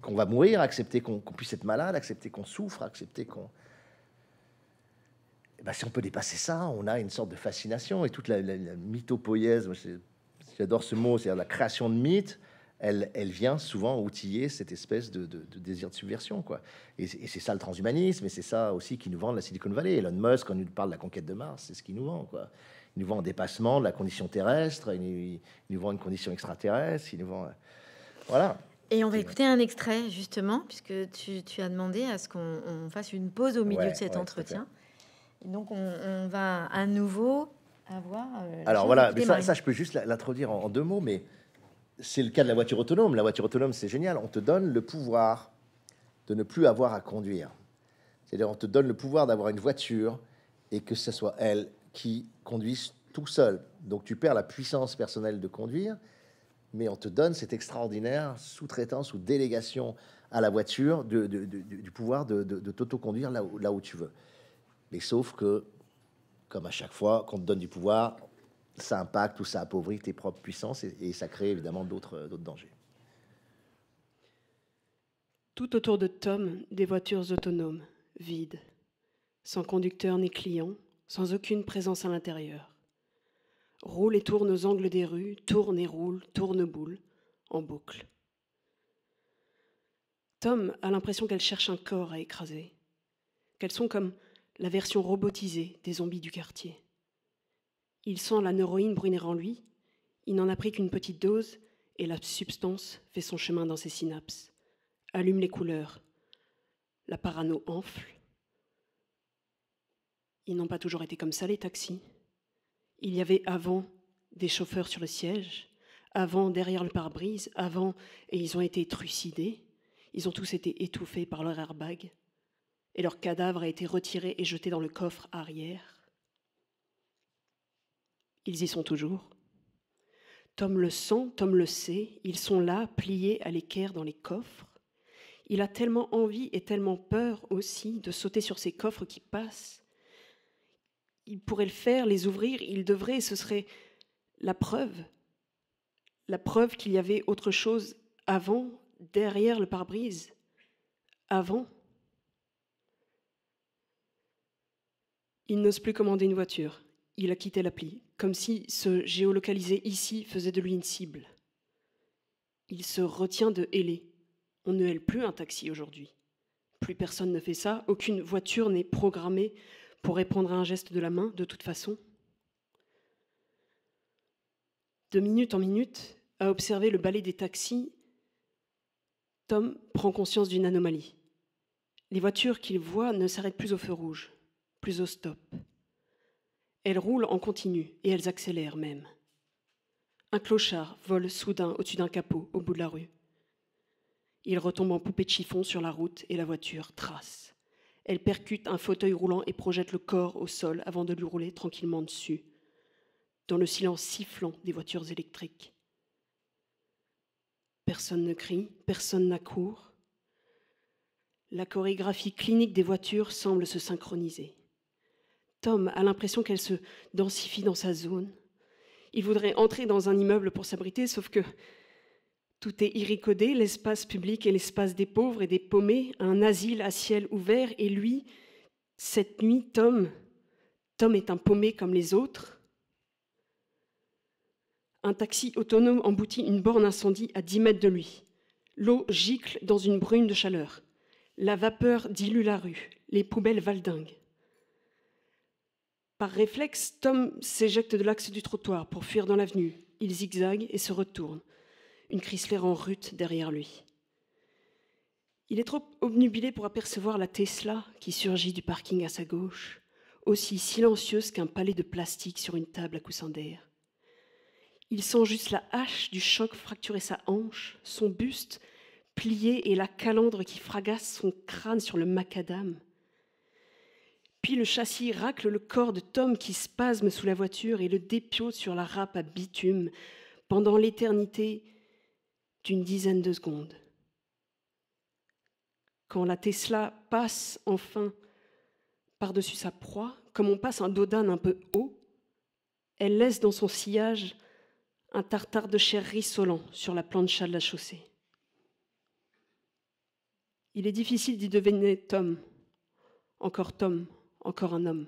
qu'on va mourir, accepter qu'on puisse être malade, accepter qu'on souffre, accepter qu'on eh ben, si on peut dépasser ça, on a une sorte de fascination et toute la, la, mythopoïèse, j'adore ce mot, c'est-à-dire la création de mythes, elle, elle, vient souvent outiller cette espèce de, désir de subversion. Quoi. Et, c'est ça le transhumanisme, et c'est ça aussi qui nous vend la Silicon Valley. Elon Musk, quand il nous parle de la conquête de Mars, c'est ce qu'il nous vend. Quoi. Il nous vend un dépassement de la condition terrestre, il, nous vend une condition extraterrestre, il nous vend... Voilà. Et on va écouter un extrait, justement, puisque tu, as demandé à ce qu'on fasse une pause au milieu de cet entretien donc, on, va à nouveau avoir. Euh, Alors voilà, ça, je peux juste l'introduire en, deux mots, mais c'est le cas de la voiture autonome. La voiture autonome, c'est génial. On te donne le pouvoir de ne plus avoir à conduire. C'est-à-dire, on te donne le pouvoir d'avoir une voiture et que ce soit elle qui conduise tout seul. Donc, tu perds la puissance personnelle de conduire, mais on te donne cette extraordinaire sous-traitance ou délégation à la voiture du pouvoir de, t'autoconduire là où tu veux sauf que, comme à chaque fois, quand on te donne du pouvoir, ça impacte ou ça appauvrit tes propres puissances et, ça crée évidemment d'autres dangers. Tout autour de Tom, des voitures autonomes, vides, sans conducteur ni client, sans aucune présence à l'intérieur. Roule et tourne aux angles des rues, tourne et roule, tourne boule, en boucle. Tom a l'impression qu'elles cherchent un corps à écraser, qu'elles sont comme la version robotisée des zombies du quartier. Il sent la neuroïne brunir en lui, il n'en a pris qu'une petite dose et la substance fait son chemin dans ses synapses, allume les couleurs, la parano enfle. Ils n'ont pas toujours été comme ça les taxis. Il y avait avant des chauffeurs sur le siège, avant derrière le pare-brise, avant, et ils ont été trucidés, ils ont tous été étouffés par leur airbag et leur cadavre a été retiré et jeté dans le coffre arrière. Ils y sont toujours. Tom le sent, Tom le sait, ils sont là, pliés à l'équerre dans les coffres. Il a tellement envie et tellement peur aussi de sauter sur ces coffres qui passent. Il pourrait le faire, les ouvrir, il devrait, ce serait la preuve. La preuve qu'il y avait autre chose avant, derrière le pare-brise, avant Il n'ose plus commander une voiture. Il a quitté l'appli, comme si se géolocaliser ici faisait de lui une cible. Il se retient de héler. On ne hèle plus un taxi aujourd'hui. Plus personne ne fait ça, aucune voiture n'est programmée pour répondre à un geste de la main, de toute façon. De minute en minute, à observer le balai des taxis, Tom prend conscience d'une anomalie. Les voitures qu'il voit ne s'arrêtent plus au feu rouge plus au stop. Elles roulent en continu et elles accélèrent même. Un clochard vole soudain au-dessus d'un capot au bout de la rue. Il retombe en poupée de chiffon sur la route et la voiture trace. Elle percute un fauteuil roulant et projette le corps au sol avant de lui rouler tranquillement dessus, dans le silence sifflant des voitures électriques. Personne ne crie, personne n'accourt. La chorégraphie clinique des voitures semble se synchroniser. Tom a l'impression qu'elle se densifie dans sa zone. Il voudrait entrer dans un immeuble pour s'abriter, sauf que tout est irricodé, l'espace public et l'espace des pauvres et des paumés, un asile à ciel ouvert, et lui, cette nuit, Tom, Tom est un paumé comme les autres. Un taxi autonome emboutit une borne incendie à 10 mètres de lui. L'eau gicle dans une brune de chaleur. La vapeur dilue la rue, les poubelles valdinguent. Par réflexe, Tom s'éjecte de l'axe du trottoir pour fuir dans l'avenue. Il zigzague et se retourne. Une Chrysler en rute derrière lui. Il est trop obnubilé pour apercevoir la Tesla qui surgit du parking à sa gauche, aussi silencieuse qu'un palais de plastique sur une table à coussin d'air. Il sent juste la hache du choc fracturer sa hanche, son buste plié et la calandre qui fragasse son crâne sur le macadam. Puis le châssis racle le corps de Tom qui spasme sous la voiture et le dépiaute sur la râpe à bitume pendant l'éternité d'une dizaine de secondes. Quand la Tesla passe enfin par-dessus sa proie, comme on passe un dodane un peu haut, elle laisse dans son sillage un tartare de chair rissolant sur la plancha de la chaussée. Il est difficile d'y devenir Tom, encore Tom, encore un homme.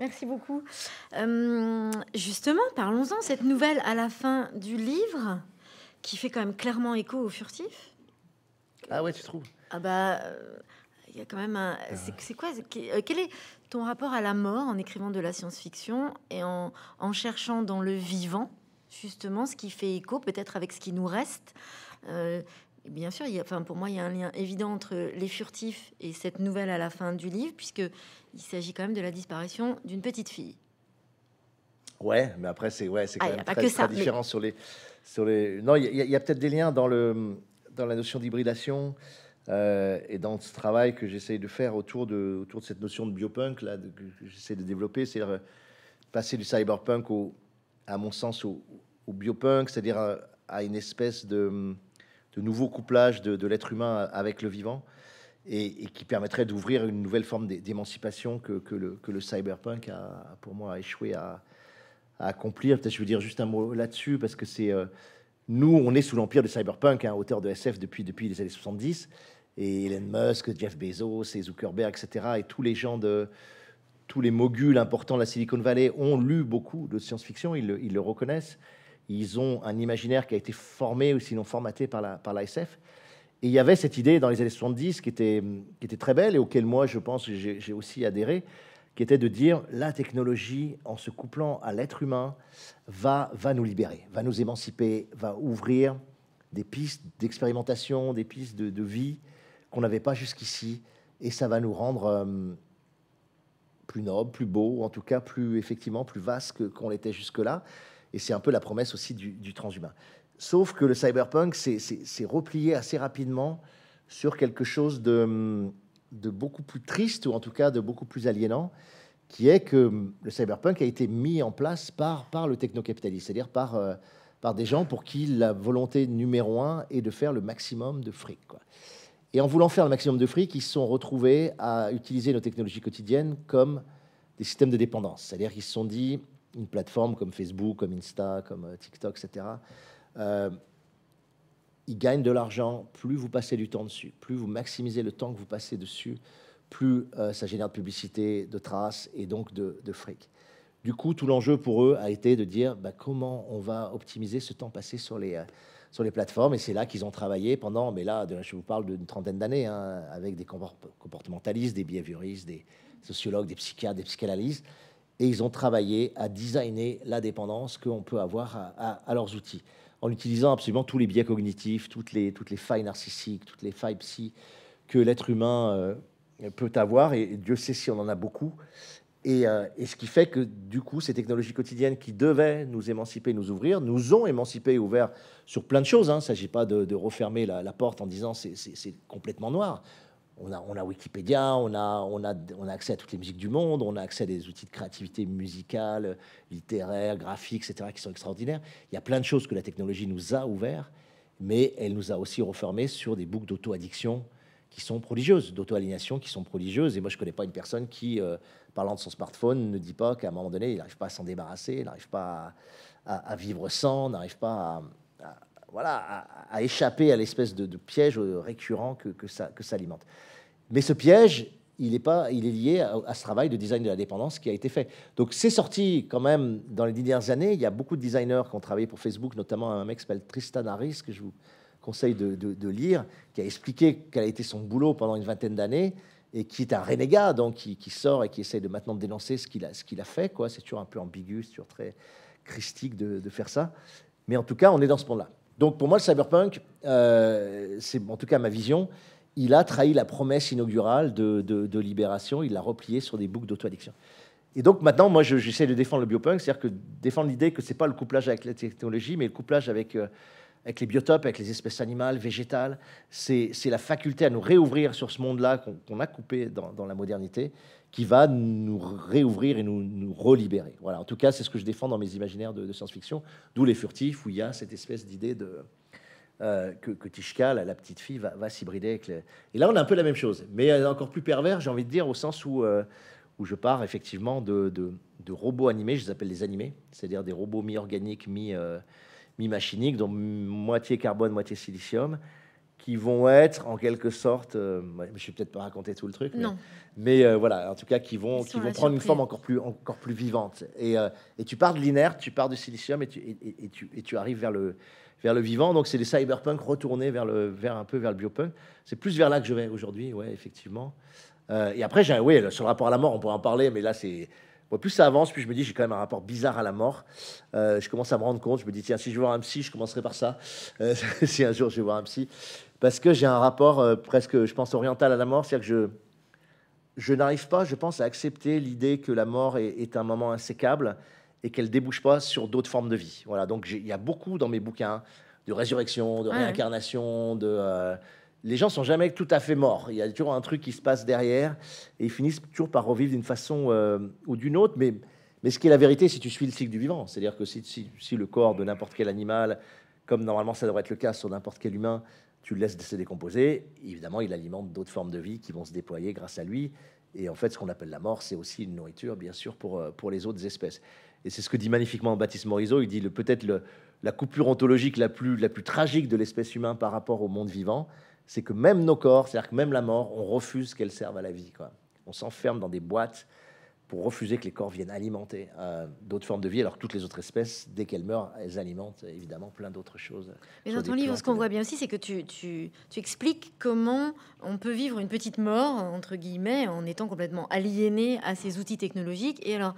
Merci beaucoup. Euh, justement, parlons-en, cette nouvelle à la fin du livre, qui fait quand même clairement écho au furtif. Ah ouais, tu trouves Ah bah, euh, il y a quand même un... C'est quoi euh, Quel est ton rapport à la mort en écrivant de la science-fiction et en, cherchant dans le vivant, justement, ce qui fait écho peut-être avec ce qui nous reste. Euh, bien sûr, il y enfin, pour moi, il y a un lien évident entre les furtifs et cette nouvelle à la fin du livre, puisqu'il s'agit quand même de la disparition d'une petite fille. Ouais, mais après, c'est ouais, ah, quand même très, différent sur, les, sur les. Non, il y a, a peut-être des liens dans, le, dans la notion d'hybridation. Euh, et dans ce travail que j'essaie de faire autour de, autour de cette notion de biopunk, là, que j'essaie de développer, c'est passer du cyberpunk au, à mon sens, au, biopunk, c'est-à-dire à, une espèce de, de nouveau couplage de, l'être humain avec le vivant. Et, qui permettrait d'ouvrir une nouvelle forme d'émancipation que, que, le, que, le, cyberpunk a, pour moi, échoué à, accomplir. Peut-être je veux dire juste un mot là-dessus, parce que c'est... Euh, nous, on est sous l'empire du cyberpunk, à hein, auteur de SF depuis, depuis les années 70, et Elon Musk, Jeff Bezos et Zuckerberg, etc. Et tous les gens de tous les moguls importants de la Silicon Valley ont lu beaucoup de science-fiction, ils, le reconnaissent. Ils ont un imaginaire qui a été formé ou sinon formaté par la, Et il y avait cette idée dans les années 70 qui était, qui était très belle et auquel moi, je pense, j'ai aussi adhéré, qui était de dire la technologie, en se couplant à l'être humain, va, va nous libérer, va nous émanciper, va ouvrir des pistes d'expérimentation, des pistes de vie qu'on n'avait pas jusqu'ici. Et ça va nous rendre euh, plus nobles, plus beaux, en tout cas plus effectivement plus vastes qu'on l'était jusque-là. Et c'est un peu la promesse aussi du, transhumain. Sauf que le cyberpunk s'est replié assez rapidement sur quelque chose de, beaucoup plus triste, ou en tout cas de beaucoup plus aliénant, qui est que hum, le cyberpunk a été mis en place par, par le capitaliste c'est-à-dire euh, par, des gens pour qui la volonté numéro un est de faire le maximum de fric. Et en voulant faire le maximum de fric, ils se sont retrouvés à utiliser nos technologies quotidiennes comme des systèmes de dépendance. C'est-à-dire qu'ils se sont dit, une plateforme comme Facebook, comme Insta, comme euh, TikTok, etc., euh, ils gagnent de l'argent. Plus vous passez du temps dessus, plus vous maximisez le temps que vous passez dessus, plus euh, ça génère de publicité, de traces et donc de, fric. Du coup, tout l'enjeu pour eux a été de dire bah, comment on va optimiser ce temps passé sur les, sur les plateformes. Et c'est là qu'ils ont travaillé pendant, mais là, je vous parle d'une trentaine d'années, hein, avec des comportementalistes, des behavioristes, des sociologues, des psychiatres, des psychanalystes. Et ils ont travaillé à designer la dépendance qu'on peut avoir à, leurs outils, en utilisant absolument tous les biais cognitifs, toutes les, failles narcissiques, toutes les failles psy que l'être humain euh, peut avoir. Et Dieu sait si on en a beaucoup. Euh, et, ce qui fait que, du coup, ces technologies quotidiennes qui devaient nous émanciper, nous ouvrir, nous ont émancipés et ouverts sur plein de choses. Hein. Il ne s'agit pas de, refermer la, porte en disant c'est complètement noir. On a, Wikipédia, on a, accès à toutes les musiques du monde, on a accès à des outils de créativité musicale, littéraire, graphique, etc., qui sont extraordinaires. Il y a plein de choses que la technologie nous a ouvertes, mais elle nous a aussi refermés sur des boucles d'auto-addiction qui sont prodigieuses, d'auto-alignation qui sont prodigieuses. Et moi, je connais pas une personne qui, euh, parlant de son smartphone, ne dit pas qu'à un moment donné, il n'arrive pas à s'en débarrasser, n'arrive pas à, vivre sans, n'arrive pas à, voilà, à, échapper à l'espèce de, piège euh, récurrent que, ça, que alimente. Mais ce piège, il est, pas, il est lié à, ce travail de design de la dépendance qui a été fait. Donc c'est sorti quand même dans les dernières années. Il y a beaucoup de designers qui ont travaillé pour Facebook, notamment un mec qui s'appelle Tristan Harris, que je vous conseil de, lire, qui a expliqué quel a été son boulot pendant une vingtaine d'années et qui est un renégat, donc qui, sort et qui essaie de maintenant dénoncer ce qu'il a, ce qu'il a fait. Quoi. C'est toujours un peu ambigu, c'est toujours très christique de, faire ça. Mais en tout cas, on est dans ce monde-là. Donc pour moi, le cyberpunk, euh, c'est en tout cas ma vision, il a trahi la promesse inaugurale de, de, libération, il l'a replié sur des boucles d'auto-addiction. Et donc maintenant, moi, j'essaie de défendre le biopunk, c'est-à-dire que défendre l'idée que c'est pas le couplage avec la technologie, mais le couplage avec... Euh, avec les biotopes, avec les espèces animales, végétales. C'est la faculté à nous réouvrir sur ce monde-là qu'on a coupé dans, la modernité qui va nous réouvrir et nous, nous relibérer. Voilà, en tout cas, c'est ce que je défends dans mes imaginaires de, science-fiction, d'où les furtifs, où il y a cette espèce d'idée de... Euh, que, Tishka, la, la, petite fille, va, va s'hybrider avec les... Et là, on a un peu la même chose, mais encore plus pervers, j'ai envie de dire, au sens où, euh, où je pars effectivement de, de, robots animés, je les appelle des animés, c'est-à-dire des robots mi-organiques, mi-... Euh, mi-machinique, donc moitié carbone, moitié silicium, qui vont être en quelque sorte, euh, je vais peut-être pas raconter tout le truc, mais, euh, voilà, en tout cas qui vont, qui vont prendre une forme encore plus, encore plus vivante. Et, euh, et tu pars de l'inerte, tu pars du silicium et tu, et, tu, et tu arrives vers le, vers le vivant. Donc c'est des cyberpunk retournés vers le, vers un peu vers le biopunk. C'est plus vers là que je vais aujourd'hui, ouais, effectivement. et après, j'ai, oui, sur le rapport à la mort, on pourra en parler, mais là c'est plus ça avance, plus je me dis, j'ai quand même un rapport bizarre à la mort. Euh, je commence à me rendre compte, je me dis, tiens, si je vais voir un psy, je commencerai par ça. Euh, si un jour je vais voir un psy. Parce que j'ai un rapport euh, presque, je pense, oriental à la mort. C'est-à-dire que je, je n'arrive pas, je pense, à accepter l'idée que la mort est, un moment insécable et qu'elle débouche pas sur d'autres formes de vie. Voilà, donc il y a beaucoup dans mes bouquins de résurrection, de réincarnation, de les gens sont jamais tout à fait morts. Il y a toujours un truc qui se passe derrière et ils finissent toujours par revivre d'une façon euh, ou d'une autre. Mais, ce qui est la vérité, si tu suis le cycle du vivant, c'est-à-dire que si, le corps de n'importe quel animal, comme normalement ça devrait être le cas sur n'importe quel humain, tu le laisses se décomposer, évidemment, il alimente d'autres formes de vie qui vont se déployer grâce à lui. Et en fait, ce qu'on appelle la mort, c'est aussi une nourriture, bien sûr, pour, euh, les autres espèces. Et c'est ce que dit magnifiquement Baptiste Morisot. Il dit peut-être la coupure ontologique la plus, la plus tragique de l'espèce humaine par rapport au monde vivant, c'est que même nos corps, c'est-à-dire que même la mort, on refuse qu'elle serve à la vie. Quoi. On s'enferme dans des boîtes pour refuser que les corps viennent alimenter euh, d'autres formes de vie, alors que toutes les autres espèces, dès qu'elles meurent, elles alimentent évidemment plein d'autres choses. Mais dans ton livre, ce qu'on voit bien aussi, c'est que tu, expliques comment on peut vivre une petite mort, entre guillemets, en étant complètement aliéné à ces outils technologiques. Et alors,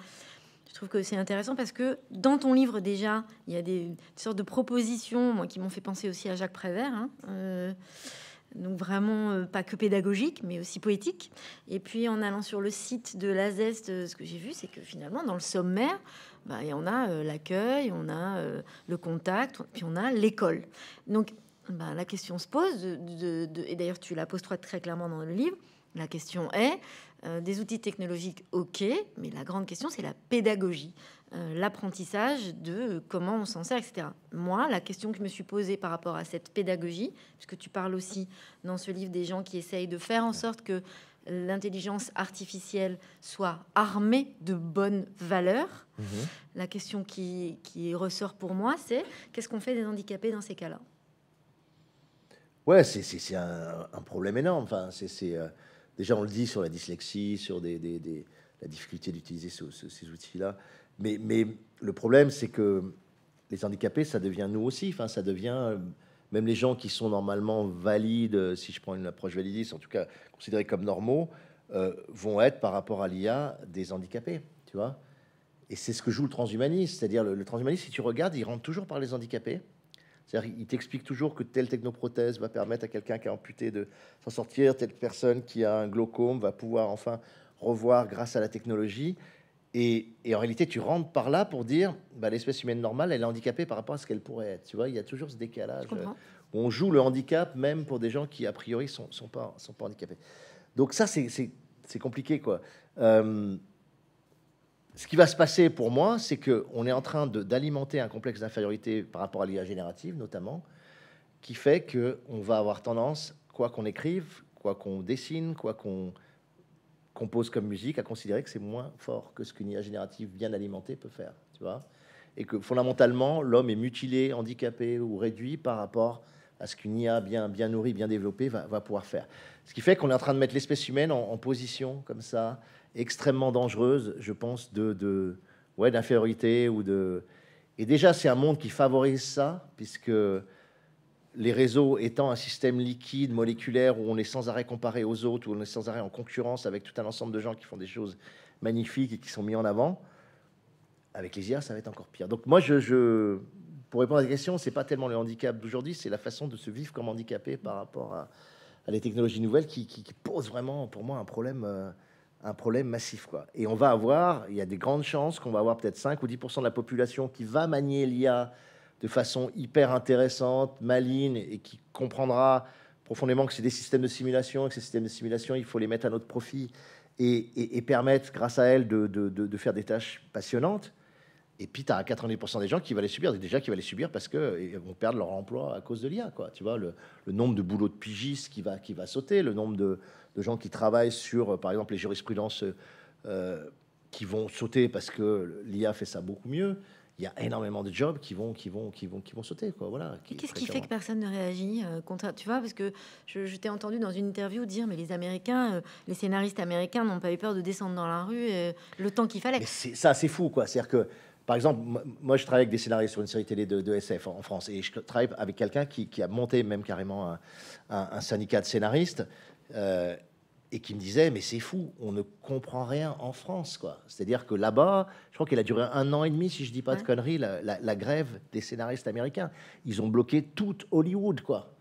je trouve que c'est intéressant parce que dans ton livre, déjà, il y a des, sortes de propositions qui m'ont fait penser aussi à Jacques Prévert. Hein, euh, donc vraiment euh, pas que pédagogique, mais aussi poétique. Et puis en allant sur le site de la euh, ce que j'ai vu, c'est que finalement, dans le sommaire, bah, on a euh, l'accueil, on a le contact, puis on a l'école. Donc bah, la question se pose, et d'ailleurs tu la poses toi très clairement dans le livre, la question est, des outils technologiques, ok, mais la grande question, c'est la pédagogie. Euh, l'apprentissage de comment on s'en sert, etc. Moi, la question que je me suis posée par rapport à cette pédagogie, puisque tu parles aussi dans ce livre des gens qui essayent de faire en sorte que l'intelligence artificielle soit armée de bonnes valeurs, mhm. la question qui, ressort pour moi, c'est qu'est-ce qu'on fait des handicapés dans ces cas-là Ouais, c'est un, problème énorme. Enfin, c'est euh, déjà on le dit sur la dyslexie, sur la difficulté d'utiliser ces outils-là. Mais, le problème, c'est que les handicapés, ça devient nous aussi. Enfin, ça devient euh, même les gens qui sont normalement valides, euh, si je prends une approche validiste, en tout cas considérés comme normaux, euh, vont être par rapport à l'IA des handicapés. Tu vois Et c'est ce que joue le transhumaniste. C'est-à-dire, le, le transhumaniste, si tu regardes, il rentre toujours par les handicapés. C'est-à-dire, il t'explique toujours que telle technoprothèse va permettre à quelqu'un qui a amputé de s'en sortir, telle personne qui a un glaucome va pouvoir enfin revoir grâce à la technologie. Et, en réalité, tu rentres par là pour dire bah, l'espèce humaine normale, elle est handicapée par rapport à ce qu'elle pourrait être. Tu vois, il y a toujours ce décalage. Euh, on joue le handicap même pour des gens qui, a priori, sont, sont, pas, sont pas handicapés. Donc, ça, c'est compliqué, quoi. Euh, ce qui va se passer pour moi, c'est qu'on est en train d'alimenter un complexe d'infériorité par rapport à l'IA générative, notamment, qui fait que on va avoir tendance, quoi qu'on écrive, quoi qu'on dessine, quoi qu'on compose comme musique à considérer que c'est moins fort que ce qu'une IA générative bien alimentée peut faire, tu vois. Et que fondamentalement, l'homme est mutilé, handicapé ou réduit par rapport à ce qu'une IA bien, bien nourrie, bien développée va, pouvoir faire. Ce qui fait qu'on est en train de mettre l'espèce humaine en, position comme ça, extrêmement dangereuse, je pense, de, de ouais, d'infériorité ou de. Et déjà, c'est un monde qui favorise ça, puisque les réseaux étant un système liquide, moléculaire, où on est sans arrêt comparé aux autres, où on est sans arrêt en concurrence avec tout un ensemble de gens qui font des choses magnifiques et qui sont mis en avant, avec les IA, ça va être encore pire. Donc moi, je, pour répondre à la question, c'est pas tellement le handicap d'aujourd'hui, c'est la façon de se vivre comme handicapé par rapport à, les technologies nouvelles qui, qui, posent vraiment, pour moi, un problème, euh, un problème massif. Quoi. Et on va avoir, il y a des grandes chances qu'on va avoir peut-être 5 ou 10% de la population qui va manier l'IA de façon hyper intéressante, maligne, et qui comprendra profondément que c'est des systèmes de simulation, et que ces systèmes de simulation, il faut les mettre à notre profit et, permettre, grâce à elles, de, faire des tâches passionnantes. Et puis, tu as 90% des gens qui vont les subir, déjà qui vont les subir parce qu'ils eh, vont perdre leur emploi à cause de l'IA. Quoi. Tu vois, le, nombre de boulots de pigistes qui va, qui va sauter, le nombre de, gens qui travaillent sur, euh, par exemple, les jurisprudences euh, qui vont sauter parce que l'IA fait ça beaucoup mieux il y a énormément de jobs qui vont, qui vont, qui vont, qui vont sauter. Quoi, voilà, Qu'est-ce qui fait que personne ne réagit euh, contre Tu vois, parce que je, t'ai entendu dans une interview dire, mais les Américains, euh, les scénaristes américains n'ont pas eu peur de descendre dans la rue euh, le temps qu'il fallait. c'est, ça, c'est fou, quoi. C'est-à-dire que, par exemple, moi, je travaille avec des scénaristes sur une série télé de, de SF en, France, et je travaille avec quelqu'un qui, a monté même carrément un, un syndicat de scénaristes et qui me disait mais c'est fou, on ne comprend rien en France quoi. C'est-à-dire que là-bas, je crois qu'elle a duré un an et demi si je dis pas de conneries, la, grève des scénaristes américains. Ils ont bloqué toute Hollywood quoi.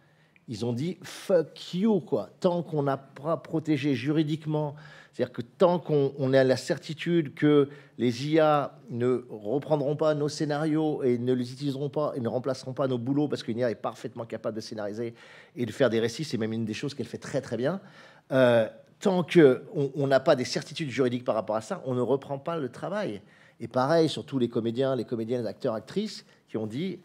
Ils ont dit fuck you quoi. Tant qu'on n'a pas protégé juridiquement, c'est-à-dire que tant qu'on est à la certitude que les IA ne reprendront pas nos scénarios et ne les utiliseront pas et ne remplaceront pas nos boulots parce qu'une IA est parfaitement capable de scénariser et de faire des récits, c'est même une des choses qu'elle fait très très bien. Euh, tant qu'on n'a pas des certitudes juridiques par rapport à ça, on ne reprend pas le travail. Et pareil, tous les comédiens, les comédiennes, les acteurs, actrices, qui ont dit,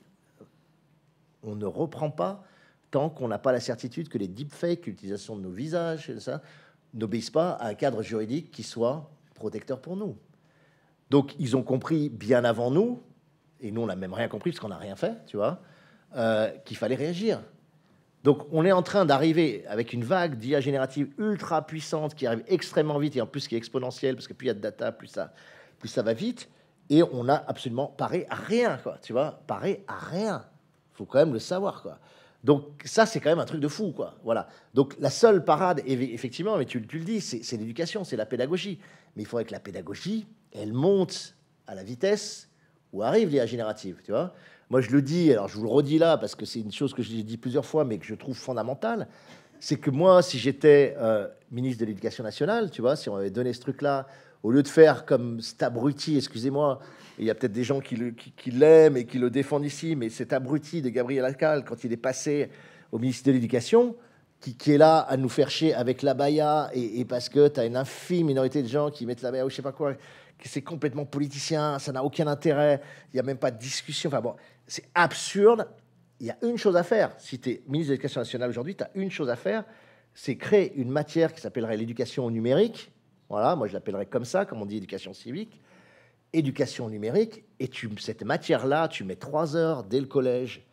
on ne reprend pas tant qu'on n'a pas la certitude que les deepfakes, l'utilisation de nos visages, ça, n'obéissent pas à un cadre juridique qui soit protecteur pour nous. Donc ils ont compris bien avant nous, et nous on n'a même rien compris parce qu'on n'a rien fait, tu vois, euh, qu'il fallait réagir. Donc on est en train d'arriver avec une vague d'IA générative ultra puissante qui arrive extrêmement vite et en plus qui est exponentielle parce que plus il y a de data, plus ça, va vite. Et on n'a absolument paré à rien, quoi. Tu vois, paré à rien. Faut quand même le savoir, quoi. Donc ça, c'est quand même un truc de fou, quoi. Voilà. Donc la seule parade, effectivement, mais tu, tu le dis, c'est l'éducation, c'est la pédagogie. Mais il faudrait que la pédagogie, elle monte à la vitesse où arrive l'IA générative, tu vois. Moi, je le dis, alors je vous le redis là, parce que c'est une chose que j'ai dit plusieurs fois, mais que je trouve fondamentale. C'est que moi, si j'étais euh, ministre de l'Éducation nationale, tu vois, si on avait donné ce truc-là, au lieu de faire comme cet abruti, excusez-moi, il y a peut-être des gens qui, qui, l'aiment et qui le défendent ici, mais cet abruti de Gabriel Alcal, quand il est passé au ministre de l'Éducation, qui, est là à nous faire chier avec la baya et, parce que tu as une infime minorité de gens qui mettent la baya ou je sais pas quoi, c'est complètement politicien, ça n'a aucun intérêt, il n'y a même pas de discussion. Enfin bon, c'est absurde. Il y a une chose à faire. Si tu es ministre de l'Éducation nationale aujourd'hui, tu as une chose à faire c'est créer une matière qui s'appellerait l'éducation numérique. Voilà, moi je l'appellerais comme ça, comme on dit éducation civique, éducation numérique. Et cette matière-là, tu mets trois heures dès le collège,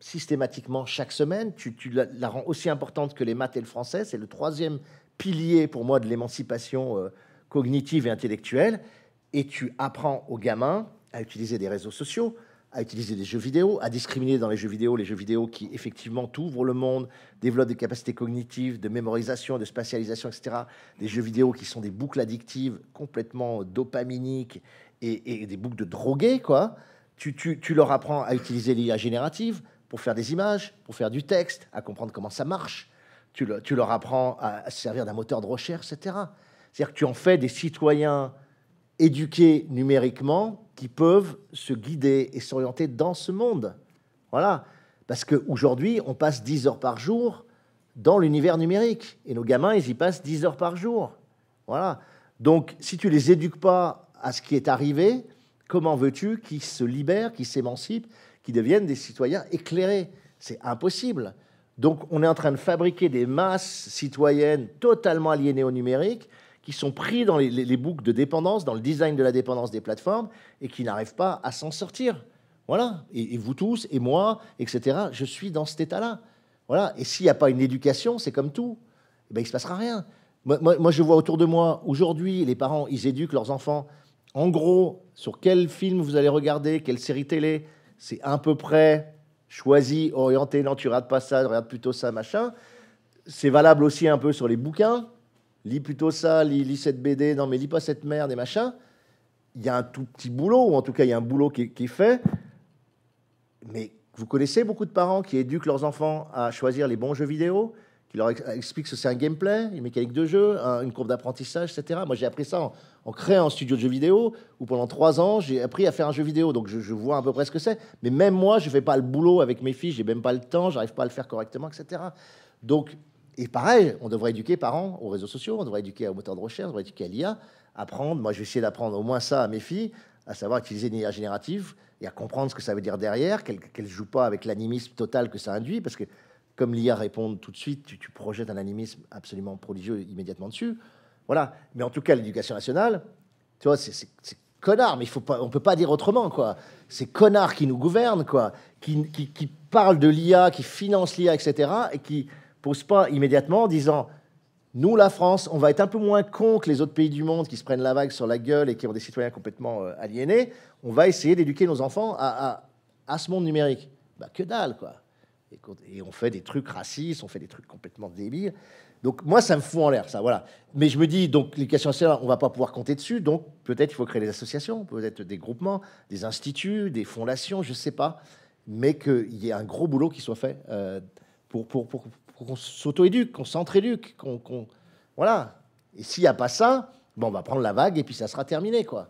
systématiquement chaque semaine. Tu, la, rends aussi importante que les maths et le français. C'est le troisième pilier pour moi de l'émancipation euh, cognitive et intellectuelle. Et tu apprends aux gamins à utiliser des réseaux sociaux, à utiliser des jeux vidéo, à discriminer dans les jeux vidéo les jeux vidéo qui effectivement t'ouvrent le monde, développent des capacités cognitives, de mémorisation, de spatialisation, etc. Des jeux vidéo qui sont des boucles addictives complètement dopaminiques et, des boucles de drogués, quoi. Tu, leur apprends à utiliser l'IA générative pour faire des images, pour faire du texte, à comprendre comment ça marche. Tu, leur apprends à, servir d'un moteur de recherche, etc. C'est-à-dire que tu en fais des citoyens éduqués numériquement qui peuvent se guider et s'orienter dans ce monde. Voilà. Parce qu'aujourd'hui, on passe 10 heures par jour dans l'univers numérique. Et nos gamins, ils y passent 10 heures par jour. Voilà. Donc, si tu les éduques pas à ce qui est arrivé, comment veux-tu qu'ils se libèrent, qu'ils s'émancipent, qu'ils deviennent des citoyens éclairés C'est impossible. Donc, on est en train de fabriquer des masses citoyennes totalement aliénées au numérique qui sont pris dans les, boucles de dépendance, dans le design de la dépendance des plateformes, et qui n'arrivent pas à s'en sortir. Voilà. Et, vous tous, et moi, etc., je suis dans cet état-là. Voilà. Et s'il n'y a pas une éducation, c'est comme tout. et eh bien, il ne se passera rien. Moi, je vois autour de moi, aujourd'hui, les parents, ils éduquent leurs enfants. En gros, sur quel film vous allez regarder, quelle série télé, c'est à peu près choisi, orienté, non, tu ne rates pas ça, regarde plutôt ça, machin. C'est valable aussi un peu sur les bouquins lis plutôt ça, lis, cette BD, non mais lis pas cette merde et machin. Il y a un tout petit boulot, ou en tout cas il y a un boulot qui, est fait. Mais vous connaissez beaucoup de parents qui éduquent leurs enfants à choisir les bons jeux vidéo, qui leur expliquent ce que c'est un gameplay, une mécanique de jeu, une courbe d'apprentissage, etc. Moi j'ai appris ça en, créant un studio de jeux vidéo, où pendant trois ans j'ai appris à faire un jeu vidéo, donc je, vois à peu près ce que c'est. Mais même moi je ne fais pas le boulot avec mes filles, j'ai même pas le temps, j'arrive pas à le faire correctement, etc. Donc et pareil, on devrait éduquer parents aux réseaux sociaux, on devrait éduquer aux moteurs de recherche, on devrait éduquer à l'IA, apprendre. Moi, je vais essayer d'apprendre au moins ça à mes filles, à savoir utiliser l'IA générative et à comprendre ce que ça veut dire derrière, qu'elle ne joue pas avec l'animisme total que ça induit, parce que comme l'IA répond tout de suite, tu, projettes un animisme absolument prodigieux immédiatement dessus. Voilà. Mais en tout cas, l'éducation nationale, tu vois, c'est connard, mais il faut pas, on peut pas dire autrement, quoi. C'est connard qui nous gouverne, quoi, qui, parle qui de l'IA, qui finance l'IA, etc., et qui pose pas immédiatement en disant nous, la France, on va être un peu moins con que les autres pays du monde qui se prennent la vague sur la gueule et qui ont des citoyens complètement euh, aliénés. On va essayer d'éduquer nos enfants à, à, à, ce monde numérique. Bah, que dalle, quoi. Et, on fait des trucs racistes, on fait des trucs complètement débiles. Donc, moi, ça me fout en l'air, ça, voilà. Mais je me dis, donc, l'éducation sociale, on va pas pouvoir compter dessus. Donc, peut-être il faut créer des associations, peut-être des groupements, des instituts, des fondations, je sais pas. Mais qu'il y ait un gros boulot qui soit fait euh, pour, pour, qu'on s'auto-éduque, qu'on s'entre-éduque, qu'on, voilà. Et s'il n'y a pas ça, bon, on va prendre la vague et puis ça sera terminé, quoi.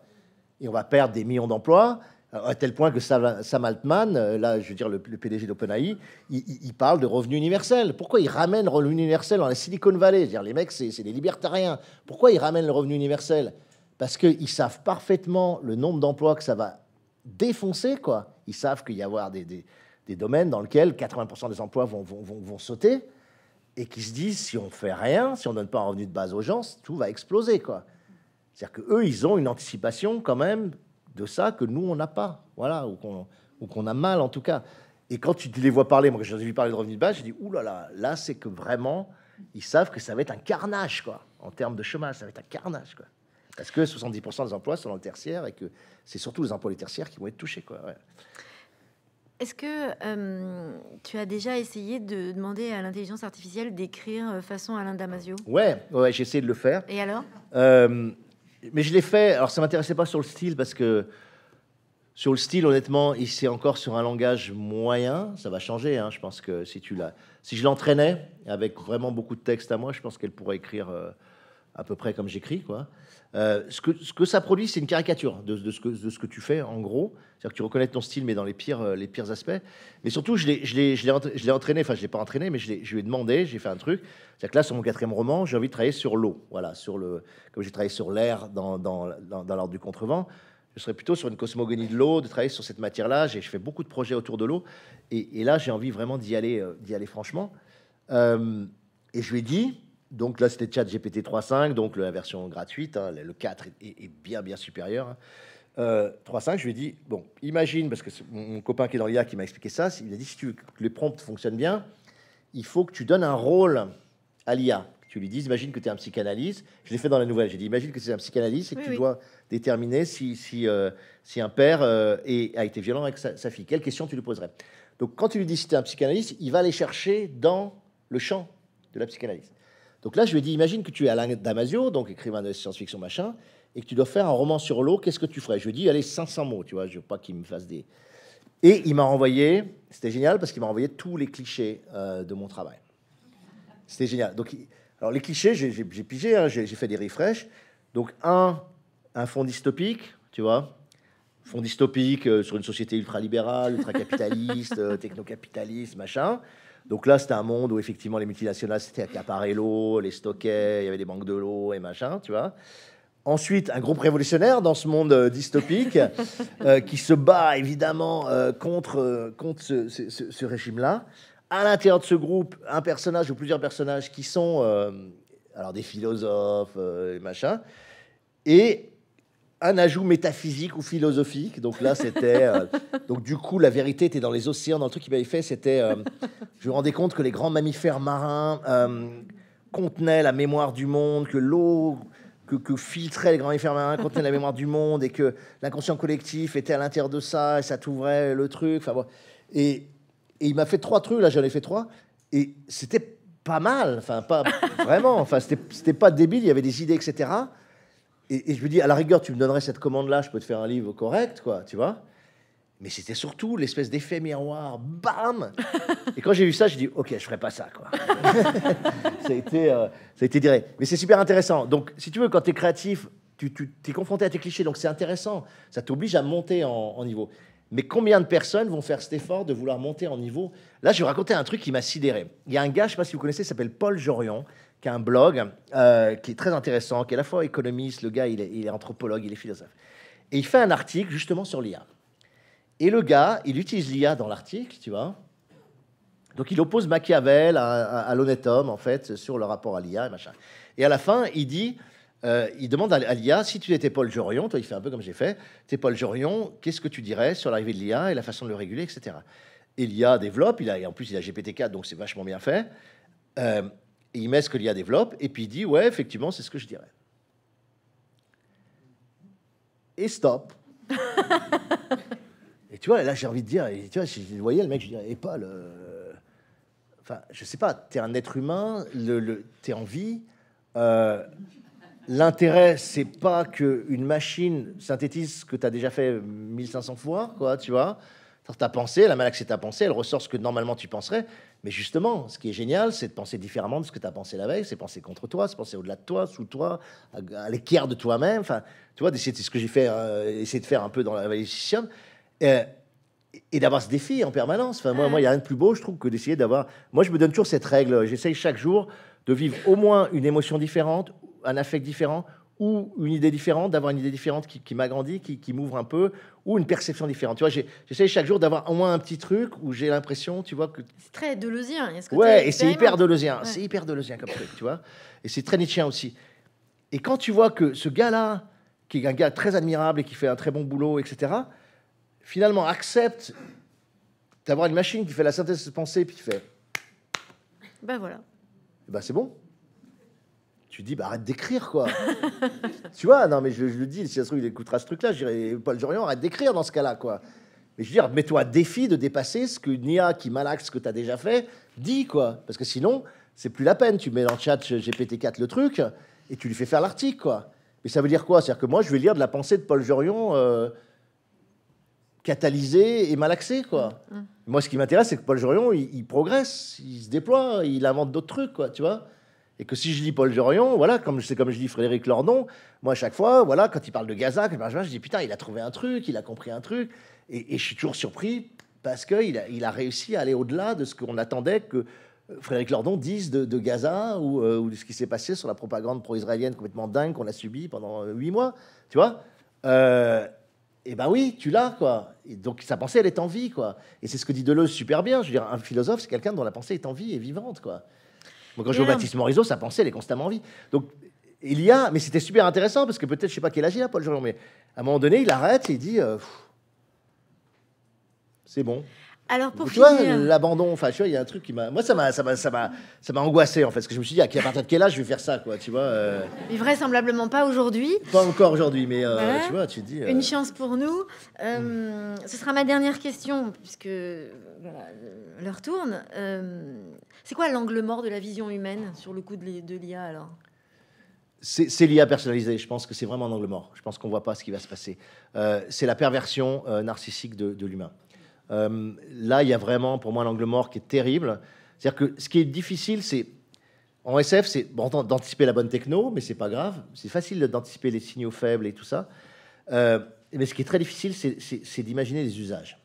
Et on va perdre des millions d'emplois euh, à tel point que Sam Altman, euh, là, je veux dire, le, PDG d'OpenAI, il, parle de revenu universel. Pourquoi il ramène le revenu universel dans la Silicon Valley dire, Les mecs, c'est des libertariens. Pourquoi il ramène le revenu universel Parce qu'ils savent parfaitement le nombre d'emplois que ça va défoncer, quoi. Ils savent qu'il y a avoir des, domaines dans lesquels 80% des emplois vont sauter et qui se disent si on fait rien, si on donne pas un revenu de base aux gens, tout va exploser quoi. C'est-à-dire que eux, ils ont une anticipation quand même de ça que nous on n'a pas, voilà, ou qu'on a mal en tout cas. Et quand tu les vois parler, moi quand j'ai vu parler de revenu de base, je dis ouh là là, là c'est que vraiment ils savent que ça va être un carnage quoi, en termes de chômage, ça va être un carnage quoi. Parce que 70% des emplois sont dans le tertiaire et que c'est surtout les emplois tertiaires tertiaires qui vont être touchés quoi. Est-ce que euh, tu as déjà essayé de demander à l'intelligence artificielle d'écrire euh, façon Alain Damasio Ouais, ouais j'ai essayé de le faire. Et alors euh, Mais je l'ai fait. Alors ça m'intéressait pas sur le style parce que sur le style, honnêtement, il c'est encore sur un langage moyen. Ça va changer. Hein. Je pense que si tu si je l'entraînais avec vraiment beaucoup de textes à moi, je pense qu'elle pourrait écrire à peu près comme j'écris, quoi. Euh, ce, que, ça produit, c'est une caricature de, ce que, tu fais, en gros. C'est-à-dire que tu reconnais ton style, mais dans les pires, euh, les pires aspects. Mais surtout, je l'ai entraîné, enfin, je l'ai pas entraîné, mais je, lui ai demandé, j'ai fait un truc. C'est-à-dire que là, sur mon quatrième roman, j'ai envie de travailler sur l'eau. Voilà, sur le, comme j'ai travaillé sur l'air dans, dans, l'ordre du contrevent, je serais plutôt sur une cosmogonie de l'eau, de travailler sur cette matière-là. Je fais beaucoup de projets autour de l'eau. Et, là, j'ai envie vraiment d'y aller, euh, d'y aller franchement. et je lui ai dit, donc là, c'était Chat GPT 3.5, donc la version gratuite. Hein, le 4 est, bien, bien supérieur. 3.5, euh, je lui ai dit, bon, imagine, parce que mon, copain qui est dans l'IA qui m'a expliqué ça, il a dit, si que les prompts fonctionnent bien, il faut que tu donnes un rôle à l'IA. Tu lui dis, imagine que tu es un psychanalyste. Je l'ai fait dans la nouvelle, j'ai dit, imagine que c'est un psychanalyste et que tu dois déterminer si, euh, un père euh, a été violent avec sa, fille. Quelle question tu lui poserais Donc quand tu lui dis si tu es un psychanalyste, il va aller chercher dans le champ de la psychanalyse. Donc là, je lui ai dit, imagine que tu es Alain Damasio, donc écrivain de science-fiction, machin, et que tu dois faire un roman sur l'eau, qu'est-ce que tu ferais Je lui ai dit, allez, 500 mots, tu vois, je veux pas qu'il me fasse des... Et il m'a renvoyé, c'était génial, parce qu'il m'a renvoyé tous les clichés euh, de mon travail. C'était génial. Donc, alors les clichés, j'ai pigé, hein, j'ai fait des refresh. Donc un, un fond dystopique, tu vois, fond dystopique euh, sur une société ultralibérale, ultra-capitaliste, euh, techno-capitaliste, machin. Donc là, c'était un monde où effectivement les multinationales c'était accaparées l'eau, les stockaient, il y avait des banques de l'eau et machin, tu vois. Ensuite, un groupe révolutionnaire dans ce monde euh, dystopique euh, qui se bat évidemment euh, contre, contre ce, régime-là. À l'intérieur de ce groupe, un personnage ou plusieurs personnages qui sont alors des philosophes, machin. Et un ajout métaphysique ou philosophique. Donc là, c'était. Euh, donc du coup, la vérité était dans les océans. Dans le truc qu'il m'avait fait, c'était. Euh, je me rendais compte que les grands mammifères marins euh, contenaient la mémoire du monde, que l'eau. Que, que filtraient les grands mammifères marins contenait la mémoire du monde et que l'inconscient collectif était à l'intérieur de ça et ça t'ouvrait le truc. Enfin, bon. et, il m'a fait trois trucs, là j'en ai fait trois, et c'était pas mal, enfin pas vraiment, enfin c'était pas débile, il y avait des idées, etc. Et, je lui dis, à la rigueur, tu me donnerais cette commande-là, je peux te faire un livre correct, quoi, tu vois. Mais c'était surtout l'espèce d'effet miroir, bam Et quand j'ai vu ça, j'ai dit, ok, je ferai pas ça, quoi. ça, a été, direct. Euh, Mais c'est super intéressant. Donc, si tu veux, quand tu es créatif, tu, tu es confronté à tes clichés, donc c'est intéressant. Ça t'oblige à monter en, niveau. Mais combien de personnes vont faire cet effort de vouloir monter en niveau Là, je vais raconter un truc qui m'a sidéré. Il y a un gars, je ne sais pas si vous connaissez, s'appelle Paul Jorion qui a un blog euh, qui est très intéressant, qui est à la fois économiste, le gars il est, anthropologue, il est philosophe. Et il fait un article justement sur l'IA. Et le gars, il utilise l'IA dans l'article, tu vois. Donc il oppose Machiavel à, l'honnête homme, en fait, sur le rapport à l'IA et machin. Et à la fin, il dit, euh, il demande à, l'IA, si tu étais Paul Jorion, toi il fait un peu comme j'ai fait, tu es Paul Jorion, qu'est-ce que tu dirais sur l'arrivée de l'IA et la façon de le réguler, etc. Et l'IA développe, il a, et en plus il a GPT-4, donc c'est vachement bien fait. Euh, il met ce que l'IA développe, et puis il dit, ouais, effectivement, c'est ce que je dirais. Et stop. et tu vois, là, j'ai envie de dire, tu vois, si je voyais le mec, je dirais, et pas le... Euh, enfin, je sais pas, tu es un être humain, le, tu es en vie. Euh, L'intérêt, c'est pas que une machine synthétise ce que tu as déjà fait 1500 fois, quoi, tu vois. ta pensée, la malaxe, c'est ta pensée, elle ressort ce que normalement tu penserais. Mais justement, ce qui est génial, c'est de penser différemment de ce que tu as pensé la veille, c'est penser contre toi, c'est penser au-delà de toi, sous toi, à, à l'équerre de toi-même. Enfin, tu vois, d'essayer ce que j'ai fait, euh, essayer de faire un peu dans la vallée euh, et d'avoir ce défi en permanence. Enfin, moi, ah. il n'y a rien de plus beau, je trouve, que d'essayer d'avoir. Moi, je me donne toujours cette règle. J'essaye chaque jour de vivre au moins une émotion différente, un affect différent, ou une idée différente, d'avoir une idée différente qui, m'agrandit, qui, m'ouvre un peu, ou une perception différente. Tu vois, j'essaie chaque jour d'avoir au moins un petit truc où j'ai l'impression, tu vois, que... C'est très deleuzien. -ce que ouais, et c'est hyper de Ouais. C'est hyper deleuzien comme truc, tu vois. Et c'est très nietzschien aussi. Et quand tu vois que ce gars-là, qui est un gars très admirable et qui fait un très bon boulot, etc., finalement accepte d'avoir une machine qui fait la synthèse de pensée, puis qui fait... Ben voilà. Eh ben c'est bon tu dis bah, arrête d'écrire quoi. tu vois, non mais je, le dis, si ça se trouve il écoutera ce truc-là, je Paul Jorion, arrête d'écrire dans ce cas-là quoi. Mais je veux dire, mets-toi défi de dépasser ce que Nia, qui malaxe ce que tu as déjà fait dit quoi, parce que sinon c'est plus la peine. Tu mets dans le chat GPT-4 le truc et tu lui fais faire l'article quoi. Mais ça veut dire quoi C'est-à-dire que moi je vais lire de la pensée de Paul Jorion. Euh, catalysée et malaxée. quoi. Mm, mm. Moi, ce qui m'intéresse, c'est que Paul Jorion, il, il, progresse, il se déploie, il invente d'autres trucs, quoi, tu vois. Et que si je lis Paul Jorion, voilà, comme c'est comme je dis Frédéric Lordon, moi à chaque fois, voilà, quand il parle de Gaza, je dis putain, il a trouvé un truc, il a compris un truc, et, je suis toujours surpris parce qu'il a, il a réussi à aller au-delà de ce qu'on attendait que Frédéric Lordon dise de, Gaza euh, ou, de ce qui s'est passé sur la propagande pro-israélienne complètement dingue qu'on a subie pendant euh, huit mois, tu vois. Euh, et ben oui, tu l'as, quoi. Et donc sa pensée, elle est en vie, quoi. Et c'est ce que dit Deleuze super bien. Je veux dire, un philosophe, c'est quelqu'un dont la pensée est en vie et vivante, quoi. Moi, quand je vois Baptiste Morisot, sa pensée, elle est constamment en vie. Donc, il y a, mais c'était super intéressant parce que peut-être, je sais pas qui est il Paul Jérôme mais à un moment donné, il arrête il dit euh, C'est bon. Alors pour finir... vois, l'abandon, enfin, tu vois, il y a un truc qui m'a, moi, ça m'a, ça m'a, ça m'a, angoissé en fait, parce que je me suis dit, à partir de quel âge je vais faire ça, quoi, tu vois euh. Mais vraisemblablement pas aujourd'hui. Pas encore aujourd'hui, mais euh, tu vois, tu dis. Euh. Une chance pour nous. Mm. Ce sera ma dernière question, puisque voilà, l'heure tourne. c'est quoi l'angle mort de la vision humaine sur le coup de l'IA alors c'est l'IA personnalisée. Je pense que c'est vraiment un angle mort. Je pense qu'on voit pas ce qui va se passer. c'est la perversion narcissique de l'humain. Euh, là, il y a vraiment, pour moi, l'angle mort qui est terrible. C'est-à-dire que ce qui est difficile, c'est en SF, c'est d'anticiper la bonne techno, mais c'est pas grave. C'est facile d'anticiper les signaux faibles et tout ça. Euh, mais ce qui est très difficile, c'est d'imaginer les usages.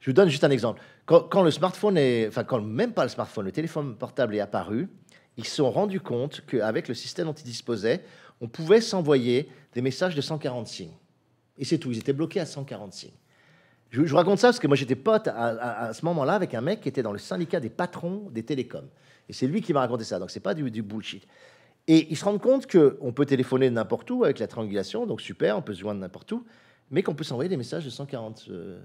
Je vous donne juste un exemple. Quand, le smartphone est, enfin, quand même pas le smartphone, le téléphone portable est apparu, ils se sont rendus compte qu'avec le système dont ils disposaient, on pouvait s'envoyer des messages de 140 signes. Et c'est tout. Ils étaient bloqués à 140 signes. Je, vous raconte ça parce que moi j'étais pote à, ce moment-là avec un mec qui était dans le syndicat des patrons des télécoms. Et c'est lui qui m'a raconté ça, donc c'est pas du, du, bullshit. Et ils se rendent compte qu'on peut téléphoner n'importe où avec la triangulation, donc super, on peut se joindre n'importe où, mais qu'on peut s'envoyer des messages de 140. Euh.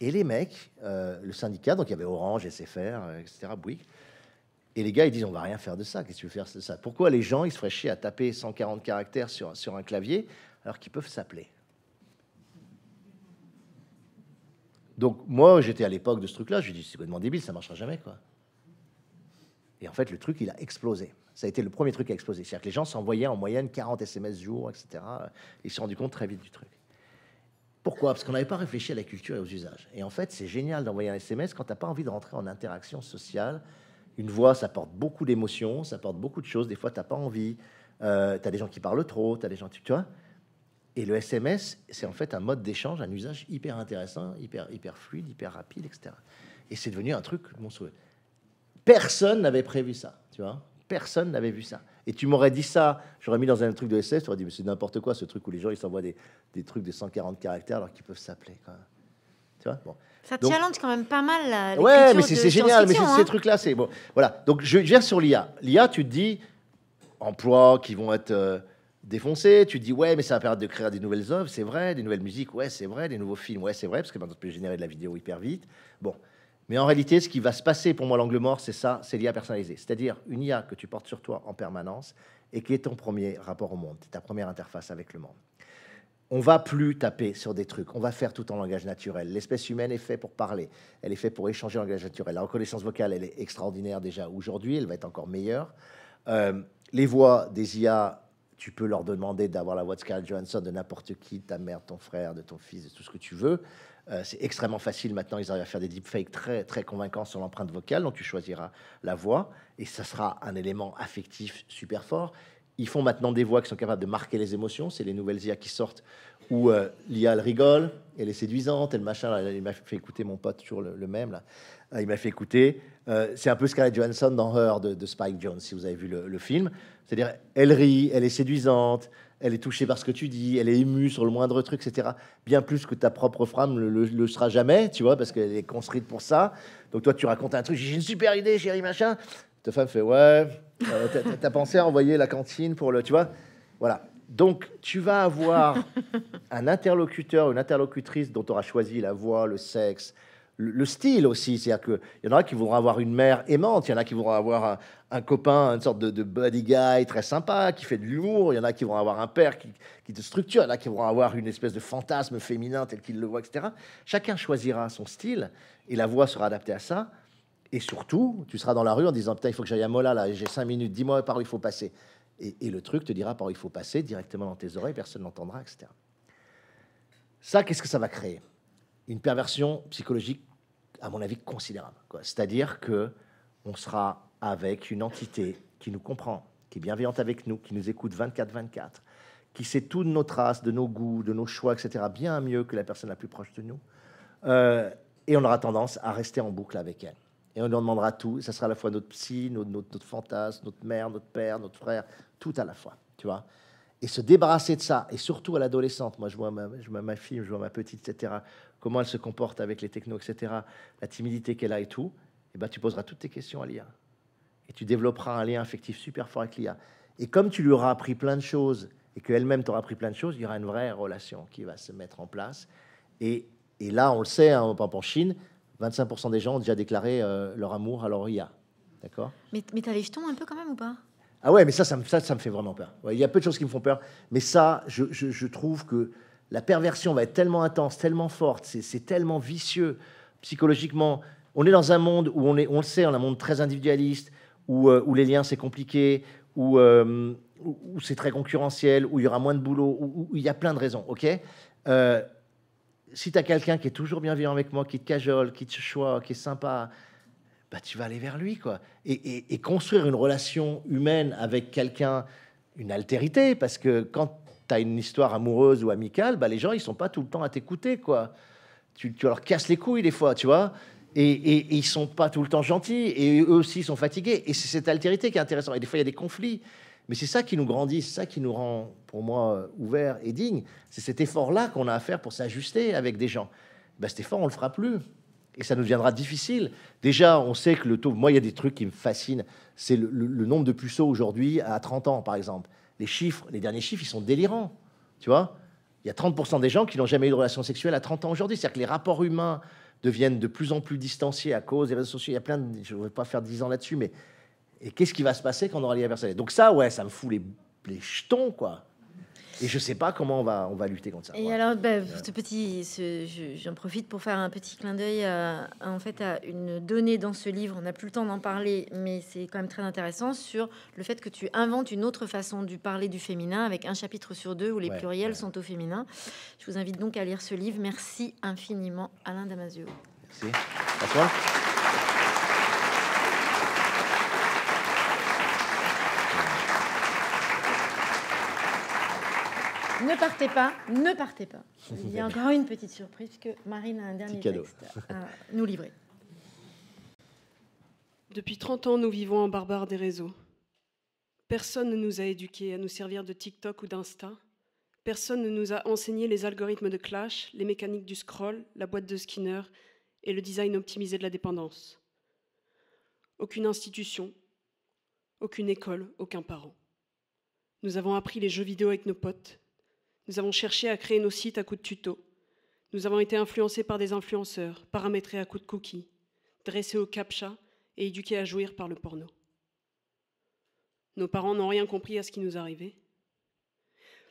Et les mecs, euh, le syndicat, donc il y avait Orange, SFR, etc., euh, Bouygues, et les gars, ils disent, on va rien faire de ça. Qu'est-ce que tu veux faire de ça Pourquoi les gens, ils se feraient chier à taper 140 caractères sur, sur un clavier alors qu'ils peuvent s'appeler Donc moi, j'étais à l'époque de ce truc-là, je dit, c'est complètement débile, ça ne marchera jamais quoi. Et en fait, le truc, il a explosé. Ça a été le premier truc à exploser. C'est-à-dire que les gens s'envoyaient en moyenne 40 SMS jour, etc. Ils se sont rendus compte très vite du truc. Pourquoi Parce qu'on n'avait pas réfléchi à la culture et aux usages. Et en fait, c'est génial d'envoyer un SMS quand tu n'as pas envie de rentrer en interaction sociale. Une voix, ça porte beaucoup d'émotions, ça porte beaucoup de choses. Des fois, tu n'as pas envie. Euh, tu as des gens qui parlent trop, tu as des gens... Tu vois et le SMS, c'est en fait un mode d'échange, un usage hyper intéressant, hyper, hyper fluide, hyper rapide, etc. Et c'est devenu un truc monstrueux. Personne n'avait prévu ça, tu vois. Personne n'avait vu ça. Et tu m'aurais dit ça, j'aurais mis dans un truc de SMS, tu aurais dit, mais c'est n'importe quoi ce truc où les gens ils s'envoient des, des, trucs de 140 caractères alors qu'ils peuvent s'appeler. Tu vois bon. Ça Donc, challenge quand même pas mal. Ouais, mais c'est génial. Mais c'est ces hein. trucs-là, c'est bon. Voilà. Donc je viens sur l'IA. L'IA, tu te dis emplois qui vont être. Euh, défoncé. Tu dis, ouais, mais ça va permettre de créer des nouvelles œuvres, c'est vrai, des nouvelles musiques, ouais, c'est vrai, des nouveaux films, ouais, c'est vrai, parce que maintenant, tu peux générer de la vidéo hyper vite. Bon. Mais en réalité, ce qui va se passer pour moi, l'angle mort, c'est ça, c'est l'IA personnalisée. C'est-à-dire une IA que tu portes sur toi en permanence et qui est ton premier rapport au monde, ta première interface avec le monde. On va plus taper sur des trucs, on va faire tout en langage naturel. L'espèce humaine est faite pour parler, elle est faite pour échanger en langage naturel. La reconnaissance vocale, elle est extraordinaire déjà aujourd'hui, elle va être encore meilleure. Euh, les voix des IA tu peux leur demander d'avoir la voix de Scarlett Johansson de n'importe qui, de ta mère, de ton frère, de ton fils, de tout ce que tu veux. Euh, c'est extrêmement facile maintenant, ils arrivent à faire des deepfakes très très convaincants sur l'empreinte vocale, donc tu choisiras la voix et ça sera un élément affectif super fort. Ils font maintenant des voix qui sont capables de marquer les émotions. C'est les nouvelles IA qui sortent où euh, l'IA elle rigole, elle est séduisante, elle machin. il m'a fait écouter mon pote, toujours le, même. Là. Euh, il m'a fait écouter. Euh, c'est un peu Scarlett Johansson dans Her de, Spike Jones, si vous avez vu le, film. C'est-à-dire, elle rit, elle est séduisante, elle est touchée par ce que tu dis, elle est émue sur le moindre truc, etc. Bien plus que ta propre femme le, le, sera jamais, tu vois, parce qu'elle est construite pour ça. Donc toi, tu racontes un truc, j'ai une super idée, chérie, machin. Ta femme fait ouais, euh, tu T'as pensé à envoyer la cantine pour le, tu vois, voilà. Donc tu vas avoir un interlocuteur, une interlocutrice dont tu auras choisi la voix, le sexe, le, style aussi. C'est-à-dire y en a qui voudront avoir une mère aimante, il y en a qui voudront avoir un, copain, une sorte de, de, buddy guy très sympa, qui fait de l'humour, il y en a qui vont avoir un père qui, te structure, il y en a qui vont avoir une espèce de fantasme féminin tel qu'il le voit, etc. Chacun choisira son style et la voix sera adaptée à ça. Et surtout, tu seras dans la rue en disant Putain, il faut que j'aille à Mola, là, j'ai cinq minutes, dis-moi par où il faut passer. Et, le truc te dira par où il faut passer directement dans tes oreilles, personne n'entendra, etc. Ça, qu'est-ce que ça va créer Une perversion psychologique, à mon avis, considérable. C'est-à-dire que on sera avec une entité qui nous comprend, qui est bienveillante avec nous, qui nous écoute 24-24, qui sait tout de nos traces, de nos goûts, de nos choix, etc., bien mieux que la personne la plus proche de nous. Euh, et on aura tendance à rester en boucle avec elle et on en demandera tout. Ça sera à la fois notre psy, notre, fantasme, notre mère, notre père, notre frère, tout à la fois, tu vois. Et se débarrasser de ça, et surtout à l'adolescente. Moi, je vois ma, je fille, je vois ma petite, etc. Comment elle se comporte avec les technos, etc. La timidité qu'elle a et tout. Et eh ben, tu poseras toutes tes questions à l'IA. Et tu développeras un lien affectif super fort avec l'IA. Et comme tu lui auras appris plein de choses et qu'elle-même t'aura appris plein de choses, il y aura une vraie relation qui va se mettre en place. Et, et là, on le sait, hein, en Chine, 25% des gens ont déjà déclaré euh, leur amour à leur IA. D'accord Mais, mais t'as les jetons un peu quand même ou pas Ah ouais, mais ça ça, ça, me fait vraiment peur. Il y a peu de choses qui me font peur. Mais ça, je, je, trouve que la perversion va être tellement intense, tellement forte, c'est tellement vicieux psychologiquement. On est dans un monde où on, est, on le sait, on est un monde très individualiste, où, euh, où les liens c'est compliqué, euh, où, où, c'est très concurrentiel, où il y aura moins de boulot, où, il y a plein de raisons. Ok si tu as quelqu'un qui est toujours bienveillant avec moi, qui te cajole, qui te choix, qui est sympa, bah, tu vas aller vers lui. quoi. Et, construire une relation humaine avec quelqu'un, une altérité, parce que quand tu as une histoire amoureuse ou amicale, bah, les gens, ils sont pas tout le temps à t'écouter. quoi. Tu, leur casses les couilles des fois, tu vois. Et, et ils sont pas tout le temps gentils, et eux aussi sont fatigués. Et c'est cette altérité qui est intéressante. Et des fois, il y a des conflits. Mais c'est ça qui nous grandit, c'est ça qui nous rend, pour moi, euh, ouverts et dignes. C'est cet effort-là qu'on a à faire pour s'ajuster avec des gens. Eh ben, cet effort, on le fera plus. Et ça nous deviendra difficile. Déjà, on sait que le taux... Moi, il y a des trucs qui me fascinent. C'est le, nombre de puceaux aujourd'hui à 30 ans, par exemple. Les chiffres, les derniers chiffres, ils sont délirants. Tu vois Il y a 30% des gens qui n'ont jamais eu de relation sexuelle à 30 ans aujourd'hui. C'est-à-dire que les rapports humains deviennent de plus en plus distanciés à cause des réseaux sociaux. Il y a plein de... Je ne vais pas faire 10 ans là-dessus, mais et qu'est-ce qui va se passer quand on aura personne Donc ça, ouais, ça me fout les, jetons, quoi. Et je sais pas comment on va, on va lutter contre ça. Et alors, bah, euh, ce petit, ce, j'en profite pour faire un petit clin d'œil à, euh, en fait, à une donnée dans ce livre. On n'a plus le temps d'en parler, mais c'est quand même très intéressant sur le fait que tu inventes une autre façon de parler du féminin avec un chapitre sur deux où les pluriels sont au féminin. Je vous invite donc à lire ce livre. Merci infiniment, Alain Damasio. Merci. toi. ne partez pas, ne partez pas. Il y a encore une petite surprise que Marine a un dernier texte à nous livrer. Depuis 30 ans, nous vivons en barbare des réseaux. Personne ne nous a éduqués à nous servir de TikTok ou d'Insta. Personne ne nous a enseigné les algorithmes de clash, les mécaniques du scroll, la boîte de Skinner et le design optimisé de la dépendance. Aucune institution, aucune école, aucun parent. Nous avons appris les jeux vidéo avec nos potes, nous avons cherché à créer nos sites à coups de tuto. Nous avons été influencés par des influenceurs, paramétrés à coups de cookies, dressés au captcha et éduqués à jouir par le porno. Nos parents n'ont rien compris à ce qui nous arrivait.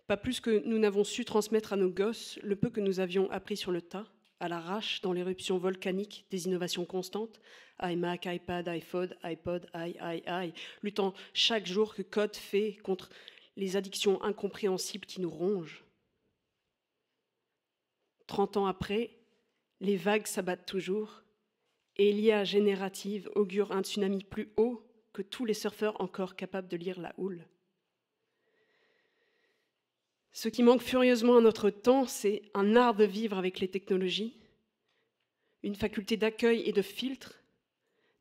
Pas plus que nous n'avons su transmettre à nos gosses le peu que nous avions appris sur le tas, à l'arrache dans l'éruption volcanique des innovations constantes, iMac, iPad, iPhone, iPod, i, i, i, luttant chaque jour que code fait contre les addictions incompréhensibles qui nous rongent. 30 ans après, les vagues s'abattent toujours, et l'IA générative augure un tsunami plus haut que tous les surfeurs encore capables de lire la houle. Ce qui manque furieusement à notre temps, c'est un art de vivre avec les technologies, une faculté d'accueil et de filtre,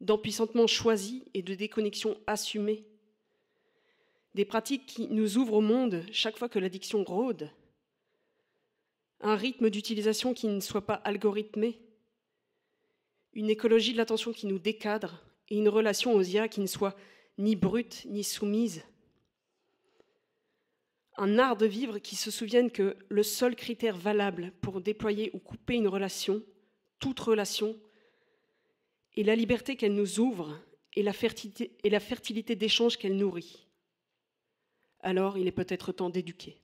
d'empuissantement choisi et de déconnexion assumée, des pratiques qui nous ouvrent au monde chaque fois que l'addiction rôde, un rythme d'utilisation qui ne soit pas algorithmé, une écologie de l'attention qui nous décadre et une relation aux IA qui ne soit ni brute ni soumise. Un art de vivre qui se souvienne que le seul critère valable pour déployer ou couper une relation, toute relation, est la liberté qu'elle nous ouvre et la fertilité, d'échange qu'elle nourrit. Alors il est peut-être temps d'éduquer.